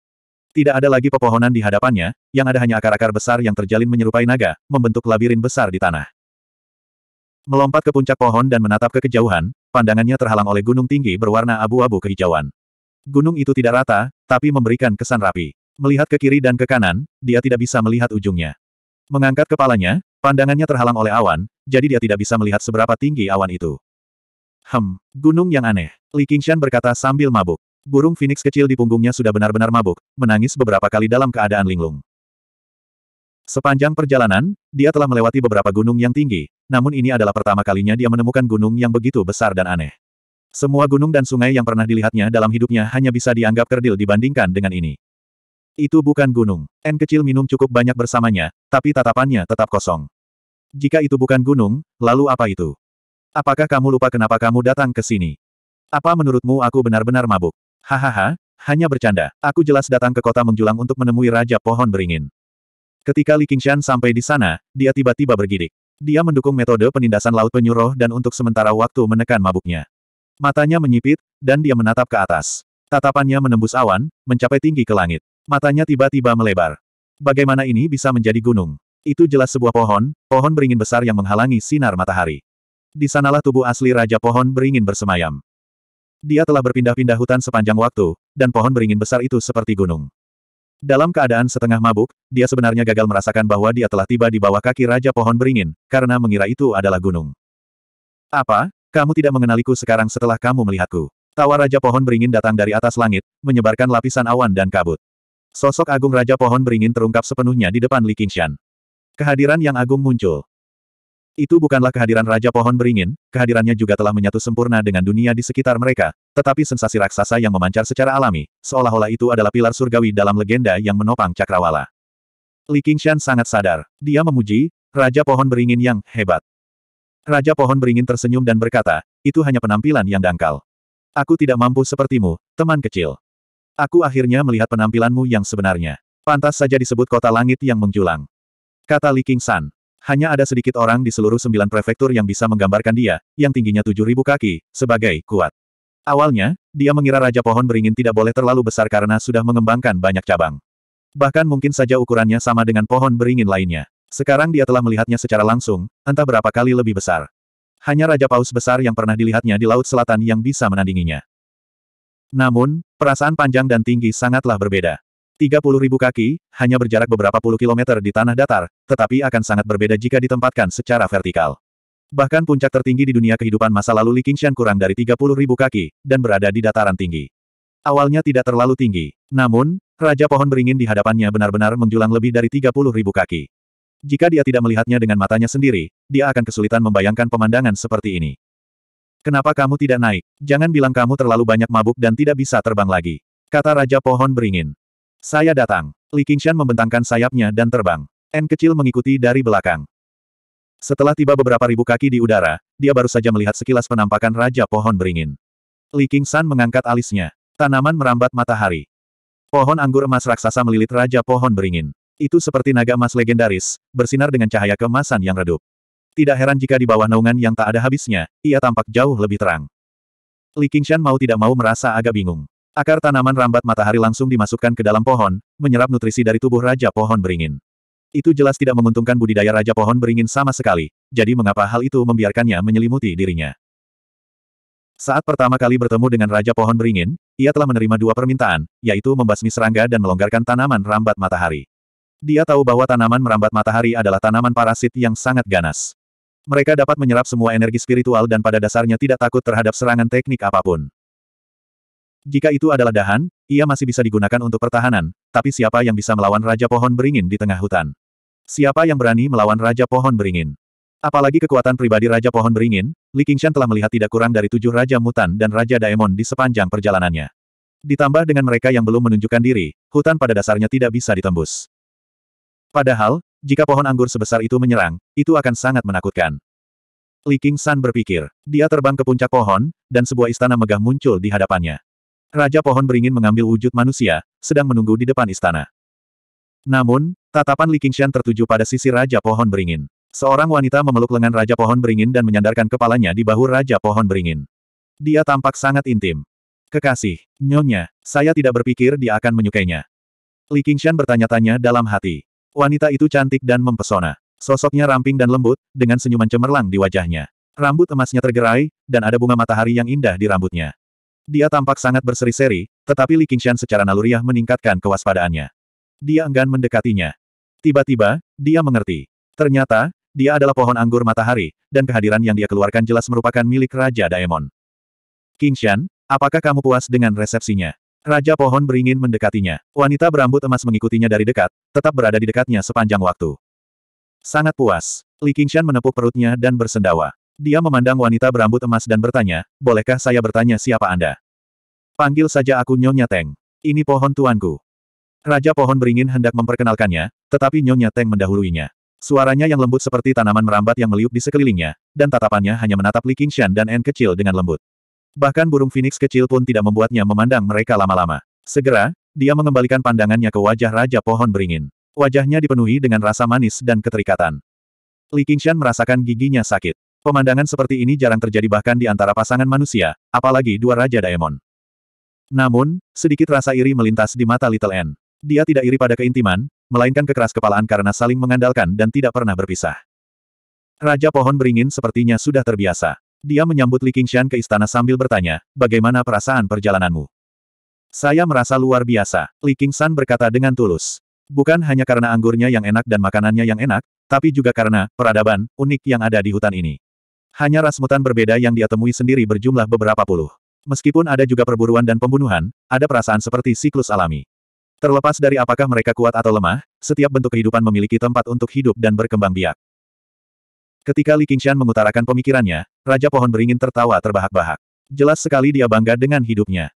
Tidak ada lagi pepohonan di hadapannya, yang ada hanya akar-akar besar yang terjalin menyerupai naga, membentuk labirin besar di tanah. Melompat ke puncak pohon dan menatap ke kejauhan, pandangannya terhalang oleh gunung tinggi berwarna abu-abu kehijauan. Gunung itu tidak rata, tapi memberikan kesan rapi. Melihat ke kiri dan ke kanan, dia tidak bisa melihat ujungnya. Mengangkat kepalanya, pandangannya terhalang oleh awan, jadi dia tidak bisa melihat seberapa tinggi awan itu. Hem, gunung yang aneh. Li Qingshan berkata sambil mabuk. Burung Phoenix kecil di punggungnya sudah benar-benar mabuk, menangis beberapa kali dalam keadaan linglung. Sepanjang perjalanan, dia telah melewati beberapa gunung yang tinggi, namun ini adalah pertama kalinya dia menemukan gunung yang begitu besar dan aneh. Semua gunung dan sungai yang pernah dilihatnya dalam hidupnya hanya bisa dianggap kerdil dibandingkan dengan ini. Itu bukan gunung. N kecil minum cukup banyak bersamanya, tapi tatapannya tetap kosong. Jika itu bukan gunung, lalu apa itu? Apakah kamu lupa kenapa kamu datang ke sini? Apa menurutmu aku benar-benar mabuk? Hahaha, hanya bercanda. Aku jelas datang ke kota menjulang untuk menemui Raja Pohon Beringin. Ketika Li Qingshan sampai di sana, dia tiba-tiba bergidik. Dia mendukung metode penindasan Laut Penyuruh dan untuk sementara waktu menekan mabuknya. Matanya menyipit, dan dia menatap ke atas. Tatapannya menembus awan, mencapai tinggi ke langit. Matanya tiba-tiba melebar. Bagaimana ini bisa menjadi gunung? Itu jelas sebuah pohon, pohon beringin besar yang menghalangi sinar matahari. Di sanalah tubuh asli Raja Pohon beringin bersemayam. Dia telah berpindah-pindah hutan sepanjang waktu, dan pohon beringin besar itu seperti gunung. Dalam keadaan setengah mabuk, dia sebenarnya gagal merasakan bahwa dia telah tiba di bawah kaki Raja Pohon Beringin, karena mengira itu adalah gunung. Apa? Kamu tidak mengenaliku sekarang setelah kamu melihatku. Tawa Raja Pohon Beringin datang dari atas langit, menyebarkan lapisan awan dan kabut. Sosok agung Raja Pohon Beringin terungkap sepenuhnya di depan Li Qingshan. Kehadiran yang agung muncul. Itu bukanlah kehadiran Raja Pohon Beringin, kehadirannya juga telah menyatu sempurna dengan dunia di sekitar mereka, tetapi sensasi raksasa yang memancar secara alami, seolah-olah itu adalah pilar surgawi dalam legenda yang menopang cakrawala. Li Qingshan sangat sadar. Dia memuji, Raja Pohon Beringin yang hebat. Raja Pohon Beringin tersenyum dan berkata, itu hanya penampilan yang dangkal. Aku tidak mampu sepertimu, teman kecil. Aku akhirnya melihat penampilanmu yang sebenarnya. Pantas saja disebut kota langit yang menjulang. Kata Li Qingshan. Hanya ada sedikit orang di seluruh sembilan prefektur yang bisa menggambarkan dia, yang tingginya tujuh ribu kaki, sebagai kuat. Awalnya, dia mengira Raja Pohon Beringin tidak boleh terlalu besar karena sudah mengembangkan banyak cabang. Bahkan mungkin saja ukurannya sama dengan pohon beringin lainnya. Sekarang dia telah melihatnya secara langsung, entah berapa kali lebih besar. Hanya Raja Paus besar yang pernah dilihatnya di Laut Selatan yang bisa menandinginya. Namun, perasaan panjang dan tinggi sangatlah berbeda ribu kaki, hanya berjarak beberapa puluh kilometer di tanah datar, tetapi akan sangat berbeda jika ditempatkan secara vertikal. Bahkan puncak tertinggi di dunia kehidupan masa lalu Li Qingshan kurang dari ribu kaki, dan berada di dataran tinggi. Awalnya tidak terlalu tinggi. Namun, Raja Pohon Beringin di hadapannya benar-benar menjulang lebih dari ribu kaki. Jika dia tidak melihatnya dengan matanya sendiri, dia akan kesulitan membayangkan pemandangan seperti ini. Kenapa kamu tidak naik? Jangan bilang kamu terlalu banyak mabuk dan tidak bisa terbang lagi. Kata Raja Pohon Beringin. Saya datang. Li Qingshan membentangkan sayapnya dan terbang. N kecil mengikuti dari belakang. Setelah tiba beberapa ribu kaki di udara, dia baru saja melihat sekilas penampakan Raja Pohon Beringin. Li Qingshan mengangkat alisnya. Tanaman merambat matahari. Pohon anggur emas raksasa melilit Raja Pohon Beringin. Itu seperti naga emas legendaris, bersinar dengan cahaya kemasan yang redup. Tidak heran jika di bawah naungan yang tak ada habisnya, ia tampak jauh lebih terang. Li Qingshan mau tidak mau merasa agak bingung. Akar tanaman rambat matahari langsung dimasukkan ke dalam pohon, menyerap nutrisi dari tubuh Raja Pohon Beringin. Itu jelas tidak menguntungkan budidaya Raja Pohon Beringin sama sekali, jadi mengapa hal itu membiarkannya menyelimuti dirinya. Saat pertama kali bertemu dengan Raja Pohon Beringin, ia telah menerima dua permintaan, yaitu membasmi serangga dan melonggarkan tanaman rambat matahari. Dia tahu bahwa tanaman merambat matahari adalah tanaman parasit yang sangat ganas. Mereka dapat menyerap semua energi spiritual dan pada dasarnya tidak takut terhadap serangan teknik apapun. Jika itu adalah dahan, ia masih bisa digunakan untuk pertahanan, tapi siapa yang bisa melawan Raja Pohon Beringin di tengah hutan? Siapa yang berani melawan Raja Pohon Beringin? Apalagi kekuatan pribadi Raja Pohon Beringin, Li Qingshan telah melihat tidak kurang dari tujuh Raja Mutan dan Raja Daemon di sepanjang perjalanannya. Ditambah dengan mereka yang belum menunjukkan diri, hutan pada dasarnya tidak bisa ditembus. Padahal, jika pohon anggur sebesar itu menyerang, itu akan sangat menakutkan. Li Qingshan berpikir, dia terbang ke puncak pohon, dan sebuah istana megah muncul di hadapannya. Raja Pohon beringin mengambil wujud manusia, sedang menunggu di depan istana. Namun, tatapan Li Qingshan tertuju pada sisi Raja Pohon beringin. Seorang wanita memeluk lengan Raja Pohon beringin dan menyandarkan kepalanya di bahu Raja Pohon beringin. Dia tampak sangat intim. Kekasih, nyonya, saya tidak berpikir dia akan menyukainya. Li Qingshan bertanya-tanya dalam hati. Wanita itu cantik dan mempesona. Sosoknya ramping dan lembut, dengan senyuman cemerlang di wajahnya. Rambut emasnya tergerai, dan ada bunga matahari yang indah di rambutnya. Dia tampak sangat berseri-seri, tetapi Li Qingshan secara naluriah meningkatkan kewaspadaannya. Dia enggan mendekatinya. Tiba-tiba, dia mengerti. Ternyata, dia adalah pohon anggur matahari, dan kehadiran yang dia keluarkan jelas merupakan milik Raja Daemon. Qingshan, apakah kamu puas dengan resepsinya? Raja pohon beringin mendekatinya. Wanita berambut emas mengikutinya dari dekat, tetap berada di dekatnya sepanjang waktu. Sangat puas. Li Qingshan menepuk perutnya dan bersendawa. Dia memandang wanita berambut emas dan bertanya, bolehkah saya bertanya siapa Anda? Panggil saja aku Nyonya Teng. Ini pohon tuanku. Raja pohon beringin hendak memperkenalkannya, tetapi Nyonya Teng mendahuluinya. Suaranya yang lembut seperti tanaman merambat yang meliup di sekelilingnya, dan tatapannya hanya menatap Li Qingshan dan En kecil dengan lembut. Bahkan burung phoenix kecil pun tidak membuatnya memandang mereka lama-lama. Segera, dia mengembalikan pandangannya ke wajah Raja pohon beringin. Wajahnya dipenuhi dengan rasa manis dan keterikatan. Li Qingshan merasakan giginya sakit. Pemandangan seperti ini jarang terjadi bahkan di antara pasangan manusia, apalagi dua Raja Daemon. Namun, sedikit rasa iri melintas di mata Little N. Dia tidak iri pada keintiman, melainkan kekeras kepalaan karena saling mengandalkan dan tidak pernah berpisah. Raja Pohon Beringin sepertinya sudah terbiasa. Dia menyambut Li Qingshan ke istana sambil bertanya, bagaimana perasaan perjalananmu? Saya merasa luar biasa, Li Qingshan berkata dengan tulus. Bukan hanya karena anggurnya yang enak dan makanannya yang enak, tapi juga karena peradaban unik yang ada di hutan ini. Hanya ras mutan berbeda yang dia temui sendiri berjumlah beberapa puluh. Meskipun ada juga perburuan dan pembunuhan, ada perasaan seperti siklus alami. Terlepas dari apakah mereka kuat atau lemah, setiap bentuk kehidupan memiliki tempat untuk hidup dan berkembang biak. Ketika Li Qingshan mengutarakan pemikirannya, Raja Pohon Beringin tertawa terbahak-bahak. Jelas sekali dia bangga dengan hidupnya.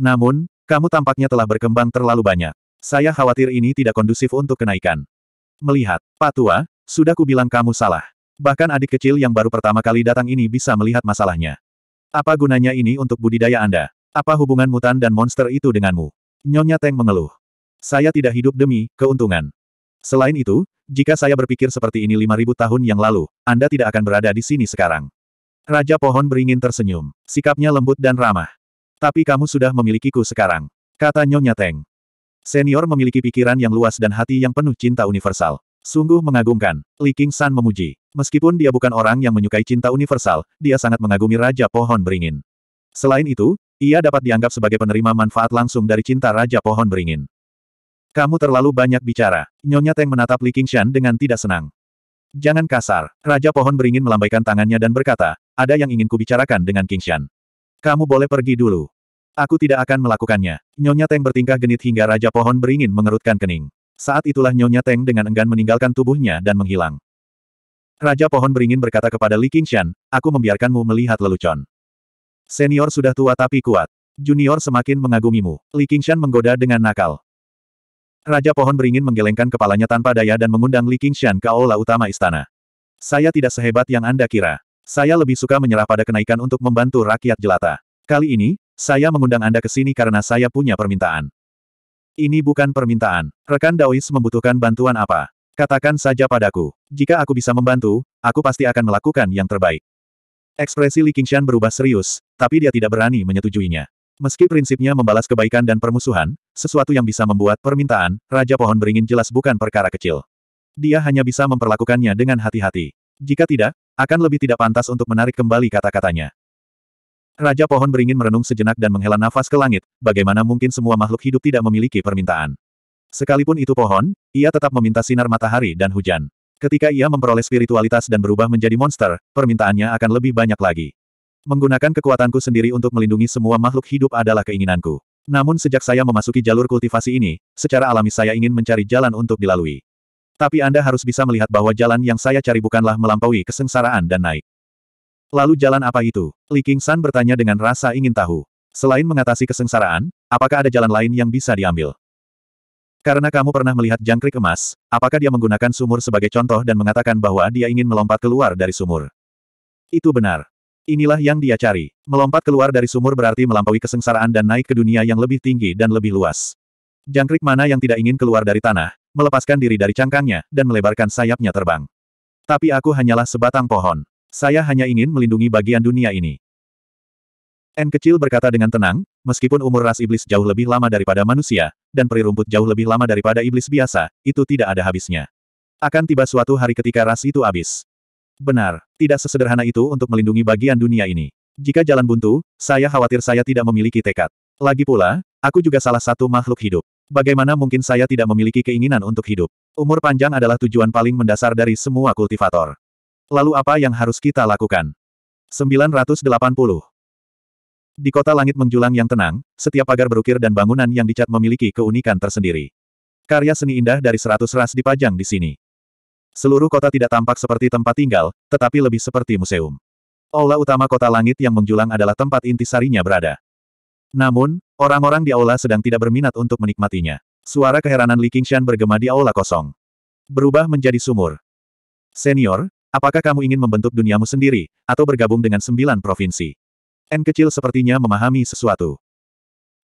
Namun, kamu tampaknya telah berkembang terlalu banyak. Saya khawatir ini tidak kondusif untuk kenaikan. Melihat, Pak Tua, sudah kubilang kamu salah. Bahkan adik kecil yang baru pertama kali datang ini bisa melihat masalahnya. Apa gunanya ini untuk budidaya Anda? Apa hubungan mutan dan monster itu denganmu? Nyonya Teng mengeluh. Saya tidak hidup demi keuntungan. Selain itu, jika saya berpikir seperti ini 5000 tahun yang lalu, Anda tidak akan berada di sini sekarang. Raja pohon beringin tersenyum. Sikapnya lembut dan ramah. Tapi kamu sudah memilikiku sekarang. Kata Nyonya Teng. Senior memiliki pikiran yang luas dan hati yang penuh cinta universal. Sungguh mengagumkan, Li King San memuji. Meskipun dia bukan orang yang menyukai cinta universal, dia sangat mengagumi Raja Pohon Beringin. Selain itu, ia dapat dianggap sebagai penerima manfaat langsung dari cinta Raja Pohon Beringin. Kamu terlalu banyak bicara. Nyonya Teng menatap Li Shan dengan tidak senang. Jangan kasar. Raja Pohon Beringin melambaikan tangannya dan berkata, ada yang ingin kubicarakan dengan Shan. Kamu boleh pergi dulu. Aku tidak akan melakukannya. Nyonya Teng bertingkah genit hingga Raja Pohon Beringin mengerutkan kening. Saat itulah Nyonya Teng dengan enggan meninggalkan tubuhnya dan menghilang. Raja Pohon Beringin berkata kepada Li Qingshan, aku membiarkanmu melihat lelucon. Senior sudah tua tapi kuat. Junior semakin mengagumimu. Li Qingshan menggoda dengan nakal. Raja Pohon Beringin menggelengkan kepalanya tanpa daya dan mengundang Li Qingshan ke aula utama istana. Saya tidak sehebat yang Anda kira. Saya lebih suka menyerah pada kenaikan untuk membantu rakyat jelata. Kali ini, saya mengundang Anda ke sini karena saya punya permintaan. Ini bukan permintaan. Rekan Daois membutuhkan bantuan apa? Katakan saja padaku. Jika aku bisa membantu, aku pasti akan melakukan yang terbaik. Ekspresi Li Qingshan berubah serius, tapi dia tidak berani menyetujuinya. Meski prinsipnya membalas kebaikan dan permusuhan, sesuatu yang bisa membuat permintaan, Raja Pohon Beringin jelas bukan perkara kecil. Dia hanya bisa memperlakukannya dengan hati-hati. Jika tidak, akan lebih tidak pantas untuk menarik kembali kata-katanya. Raja pohon beringin merenung sejenak dan menghela nafas ke langit, bagaimana mungkin semua makhluk hidup tidak memiliki permintaan. Sekalipun itu pohon, ia tetap meminta sinar matahari dan hujan. Ketika ia memperoleh spiritualitas dan berubah menjadi monster, permintaannya akan lebih banyak lagi. Menggunakan kekuatanku sendiri untuk melindungi semua makhluk hidup adalah keinginanku. Namun sejak saya memasuki jalur kultivasi ini, secara alami saya ingin mencari jalan untuk dilalui. Tapi Anda harus bisa melihat bahwa jalan yang saya cari bukanlah melampaui kesengsaraan dan naik. Lalu jalan apa itu? Li Qingshan bertanya dengan rasa ingin tahu. Selain mengatasi kesengsaraan, apakah ada jalan lain yang bisa diambil? Karena kamu pernah melihat jangkrik emas, apakah dia menggunakan sumur sebagai contoh dan mengatakan bahwa dia ingin melompat keluar dari sumur? Itu benar. Inilah yang dia cari. Melompat keluar dari sumur berarti melampaui kesengsaraan dan naik ke dunia yang lebih tinggi dan lebih luas. Jangkrik mana yang tidak ingin keluar dari tanah, melepaskan diri dari cangkangnya, dan melebarkan sayapnya terbang. Tapi aku hanyalah sebatang pohon. Saya hanya ingin melindungi bagian dunia ini. N kecil berkata dengan tenang, meskipun umur ras iblis jauh lebih lama daripada manusia, dan peri rumput jauh lebih lama daripada iblis biasa, itu tidak ada habisnya. Akan tiba suatu hari ketika ras itu habis. Benar, tidak sesederhana itu untuk melindungi bagian dunia ini. Jika jalan buntu, saya khawatir saya tidak memiliki tekad. Lagi pula, aku juga salah satu makhluk hidup. Bagaimana mungkin saya tidak memiliki keinginan untuk hidup? Umur panjang adalah tujuan paling mendasar dari semua kultivator. Lalu apa yang harus kita lakukan? 980. Di kota langit menjulang yang tenang, setiap pagar berukir dan bangunan yang dicat memiliki keunikan tersendiri. Karya seni indah dari seratus ras dipajang di sini. Seluruh kota tidak tampak seperti tempat tinggal, tetapi lebih seperti museum. Aula utama kota langit yang menjulang adalah tempat inti sarinya berada. Namun, orang-orang di aula sedang tidak berminat untuk menikmatinya. Suara keheranan Li Qingshan bergema di aula kosong. Berubah menjadi sumur. Senior, Apakah kamu ingin membentuk duniamu sendiri, atau bergabung dengan sembilan provinsi? N kecil sepertinya memahami sesuatu.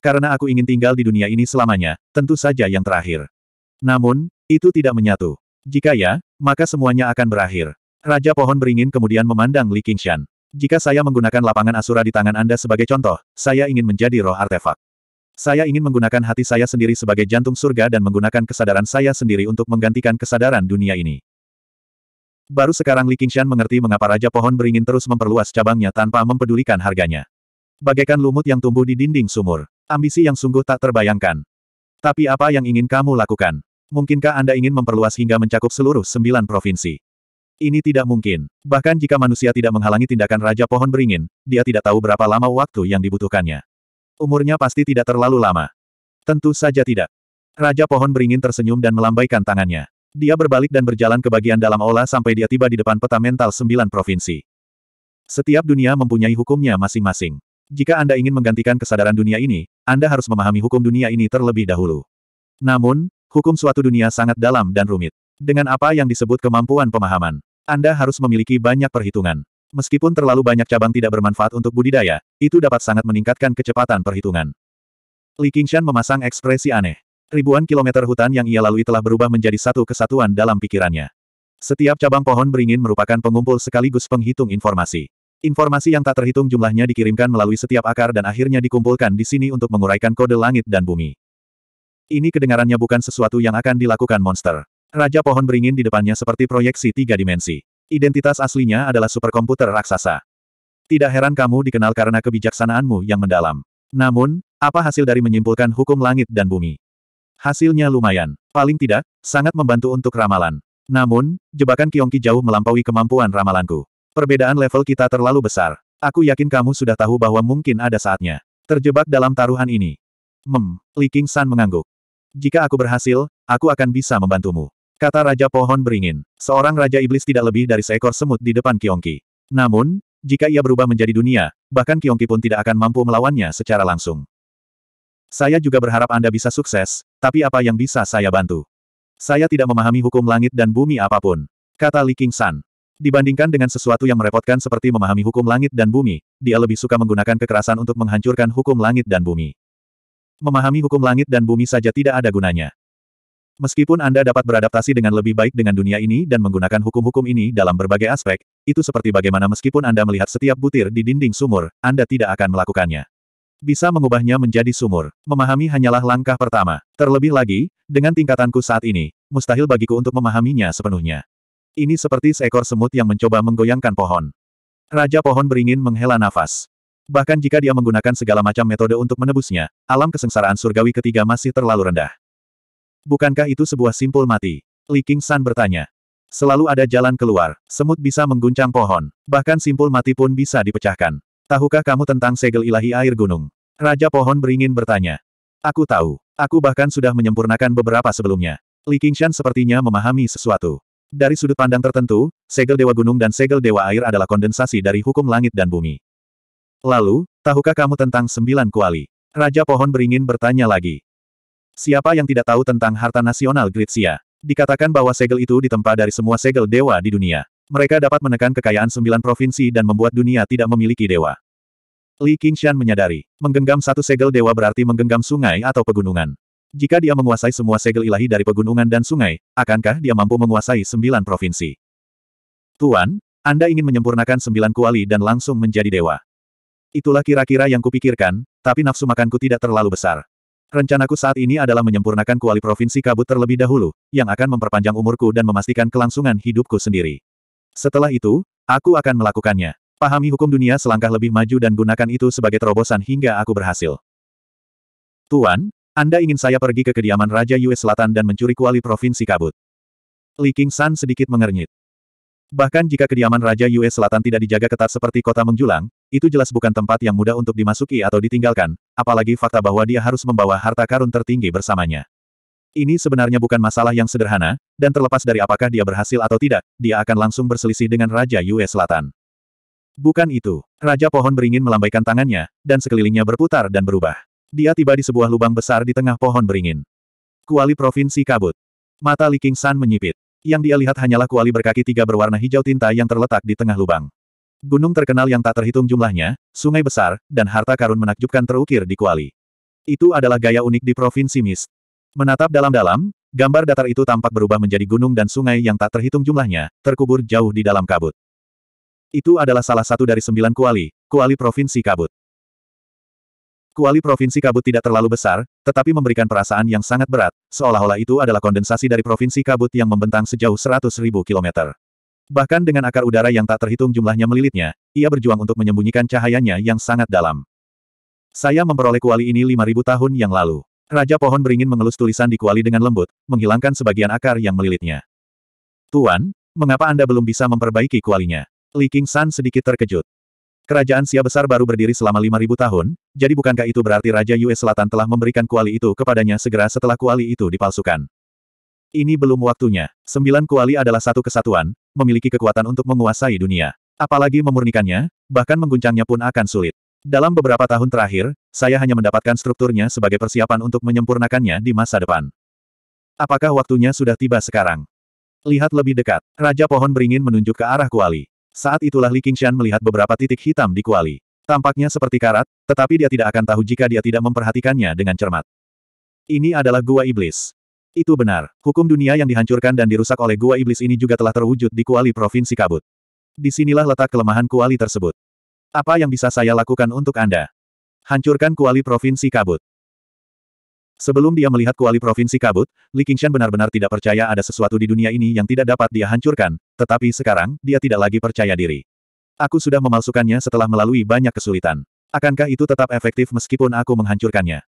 Karena aku ingin tinggal di dunia ini selamanya, tentu saja yang terakhir. Namun, itu tidak menyatu. Jika ya, maka semuanya akan berakhir. Raja pohon beringin kemudian memandang Li Qingshan. Jika saya menggunakan lapangan asura di tangan Anda sebagai contoh, saya ingin menjadi roh artefak. Saya ingin menggunakan hati saya sendiri sebagai jantung surga dan menggunakan kesadaran saya sendiri untuk menggantikan kesadaran dunia ini. Baru sekarang Li Qingshan mengerti mengapa Raja Pohon Beringin terus memperluas cabangnya tanpa mempedulikan harganya. Bagaikan lumut yang tumbuh di dinding sumur. Ambisi yang sungguh tak terbayangkan. Tapi apa yang ingin kamu lakukan? Mungkinkah Anda ingin memperluas hingga mencakup seluruh sembilan provinsi? Ini tidak mungkin. Bahkan jika manusia tidak menghalangi tindakan Raja Pohon Beringin, dia tidak tahu berapa lama waktu yang dibutuhkannya. Umurnya pasti tidak terlalu lama. Tentu saja tidak. Raja Pohon Beringin tersenyum dan melambaikan tangannya. Dia berbalik dan berjalan ke bagian dalam aula sampai dia tiba di depan peta mental sembilan provinsi. Setiap dunia mempunyai hukumnya masing-masing. Jika Anda ingin menggantikan kesadaran dunia ini, Anda harus memahami hukum dunia ini terlebih dahulu. Namun, hukum suatu dunia sangat dalam dan rumit. Dengan apa yang disebut kemampuan pemahaman, Anda harus memiliki banyak perhitungan. Meskipun terlalu banyak cabang tidak bermanfaat untuk budidaya, itu dapat sangat meningkatkan kecepatan perhitungan. Li Qingshan memasang ekspresi aneh. Ribuan kilometer hutan yang ia lalui telah berubah menjadi satu kesatuan dalam pikirannya. Setiap cabang pohon beringin merupakan pengumpul sekaligus penghitung informasi. Informasi yang tak terhitung jumlahnya dikirimkan melalui setiap akar dan akhirnya dikumpulkan di sini untuk menguraikan kode langit dan bumi. Ini kedengarannya bukan sesuatu yang akan dilakukan monster. Raja pohon beringin di depannya seperti proyeksi tiga dimensi. Identitas aslinya adalah superkomputer raksasa. Tidak heran kamu dikenal karena kebijaksanaanmu yang mendalam. Namun, apa hasil dari menyimpulkan hukum langit dan bumi? Hasilnya lumayan. Paling tidak, sangat membantu untuk ramalan. Namun, jebakan Kiongki jauh melampaui kemampuan ramalanku. Perbedaan level kita terlalu besar. Aku yakin kamu sudah tahu bahwa mungkin ada saatnya. Terjebak dalam taruhan ini. Mem, Li King San mengangguk. Jika aku berhasil, aku akan bisa membantumu. Kata Raja Pohon beringin. Seorang Raja Iblis tidak lebih dari seekor semut di depan Kiongki. Namun, jika ia berubah menjadi dunia, bahkan Kiongki pun tidak akan mampu melawannya secara langsung. Saya juga berharap Anda bisa sukses, tapi apa yang bisa saya bantu? Saya tidak memahami hukum langit dan bumi apapun. Kata Li King San. Dibandingkan dengan sesuatu yang merepotkan seperti memahami hukum langit dan bumi, dia lebih suka menggunakan kekerasan untuk menghancurkan hukum langit dan bumi. Memahami hukum langit dan bumi saja tidak ada gunanya. Meskipun Anda dapat beradaptasi dengan lebih baik dengan dunia ini dan menggunakan hukum-hukum ini dalam berbagai aspek, itu seperti bagaimana meskipun Anda melihat setiap butir di dinding sumur, Anda tidak akan melakukannya. Bisa mengubahnya menjadi sumur. Memahami hanyalah langkah pertama. Terlebih lagi, dengan tingkatanku saat ini, mustahil bagiku untuk memahaminya sepenuhnya. Ini seperti seekor semut yang mencoba menggoyangkan pohon. Raja pohon beringin menghela nafas. Bahkan jika dia menggunakan segala macam metode untuk menebusnya, alam kesengsaraan surgawi ketiga masih terlalu rendah. Bukankah itu sebuah simpul mati? Li King San bertanya. Selalu ada jalan keluar, semut bisa mengguncang pohon, bahkan simpul mati pun bisa dipecahkan. Tahukah kamu tentang segel ilahi air gunung? Raja pohon beringin bertanya. Aku tahu. Aku bahkan sudah menyempurnakan beberapa sebelumnya. Li Qingshan sepertinya memahami sesuatu. Dari sudut pandang tertentu, segel dewa gunung dan segel dewa air adalah kondensasi dari hukum langit dan bumi. Lalu, tahukah kamu tentang sembilan kuali? Raja pohon beringin bertanya lagi. Siapa yang tidak tahu tentang harta nasional Gritsia? Dikatakan bahwa segel itu ditempa dari semua segel dewa di dunia. Mereka dapat menekan kekayaan sembilan provinsi dan membuat dunia tidak memiliki dewa. Li Qingshan menyadari, menggenggam satu segel dewa berarti menggenggam sungai atau pegunungan. Jika dia menguasai semua segel ilahi dari pegunungan dan sungai, akankah dia mampu menguasai sembilan provinsi? Tuan, Anda ingin menyempurnakan sembilan kuali dan langsung menjadi dewa. Itulah kira-kira yang kupikirkan, tapi nafsu makanku tidak terlalu besar. Rencanaku saat ini adalah menyempurnakan kuali provinsi kabut terlebih dahulu, yang akan memperpanjang umurku dan memastikan kelangsungan hidupku sendiri. Setelah itu, aku akan melakukannya. Pahami hukum dunia selangkah lebih maju dan gunakan itu sebagai terobosan hingga aku berhasil. Tuan, Anda ingin saya pergi ke kediaman Raja Yue Selatan dan mencuri kuali Provinsi Kabut. Li King San sedikit mengernyit. Bahkan jika kediaman Raja Yue Selatan tidak dijaga ketat seperti kota menjulang, itu jelas bukan tempat yang mudah untuk dimasuki atau ditinggalkan, apalagi fakta bahwa dia harus membawa harta karun tertinggi bersamanya. Ini sebenarnya bukan masalah yang sederhana, dan terlepas dari apakah dia berhasil atau tidak, dia akan langsung berselisih dengan Raja Yue Selatan. Bukan itu. Raja pohon beringin melambaikan tangannya, dan sekelilingnya berputar dan berubah. Dia tiba di sebuah lubang besar di tengah pohon beringin. Kuali Provinsi Kabut. Mata Li King San menyipit. Yang dia lihat hanyalah kuali berkaki tiga berwarna hijau tinta yang terletak di tengah lubang. Gunung terkenal yang tak terhitung jumlahnya, sungai besar, dan harta karun menakjubkan terukir di kuali. Itu adalah gaya unik di Provinsi Mist. Menatap dalam-dalam, gambar datar itu tampak berubah menjadi gunung dan sungai yang tak terhitung jumlahnya, terkubur jauh di dalam kabut. Itu adalah salah satu dari sembilan kuali, kuali Provinsi Kabut. Kuali Provinsi Kabut tidak terlalu besar, tetapi memberikan perasaan yang sangat berat, seolah-olah itu adalah kondensasi dari Provinsi Kabut yang membentang sejauh 100.000 kilometer. Bahkan dengan akar udara yang tak terhitung jumlahnya melilitnya, ia berjuang untuk menyembunyikan cahayanya yang sangat dalam. Saya memperoleh kuali ini 5.000 tahun yang lalu. Raja pohon beringin mengelus tulisan di kuali dengan lembut, menghilangkan sebagian akar yang melilitnya. Tuan, mengapa Anda belum bisa memperbaiki kualinya? Li King San sedikit terkejut. Kerajaan Sia Besar baru berdiri selama 5.000 tahun, jadi bukankah itu berarti Raja Yue Selatan telah memberikan kuali itu kepadanya segera setelah kuali itu dipalsukan? Ini belum waktunya. Sembilan kuali adalah satu kesatuan, memiliki kekuatan untuk menguasai dunia. Apalagi memurnikannya, bahkan mengguncangnya pun akan sulit. Dalam beberapa tahun terakhir, saya hanya mendapatkan strukturnya sebagai persiapan untuk menyempurnakannya di masa depan. Apakah waktunya sudah tiba sekarang? Lihat lebih dekat. Raja Pohon Beringin menunjuk ke arah Kuali. Saat itulah Li Qingshan melihat beberapa titik hitam di Kuali. Tampaknya seperti karat, tetapi dia tidak akan tahu jika dia tidak memperhatikannya dengan cermat. Ini adalah Gua Iblis. Itu benar. Hukum dunia yang dihancurkan dan dirusak oleh Gua Iblis ini juga telah terwujud di Kuali Provinsi Kabut. Disinilah letak kelemahan Kuali tersebut. Apa yang bisa saya lakukan untuk Anda? Hancurkan kuali provinsi kabut. Sebelum dia melihat kuali provinsi kabut, Li Qingshan benar-benar tidak percaya ada sesuatu di dunia ini yang tidak dapat dia hancurkan, tetapi sekarang, dia tidak lagi percaya diri. Aku sudah memalsukannya setelah melalui banyak kesulitan. Akankah itu tetap efektif meskipun aku menghancurkannya?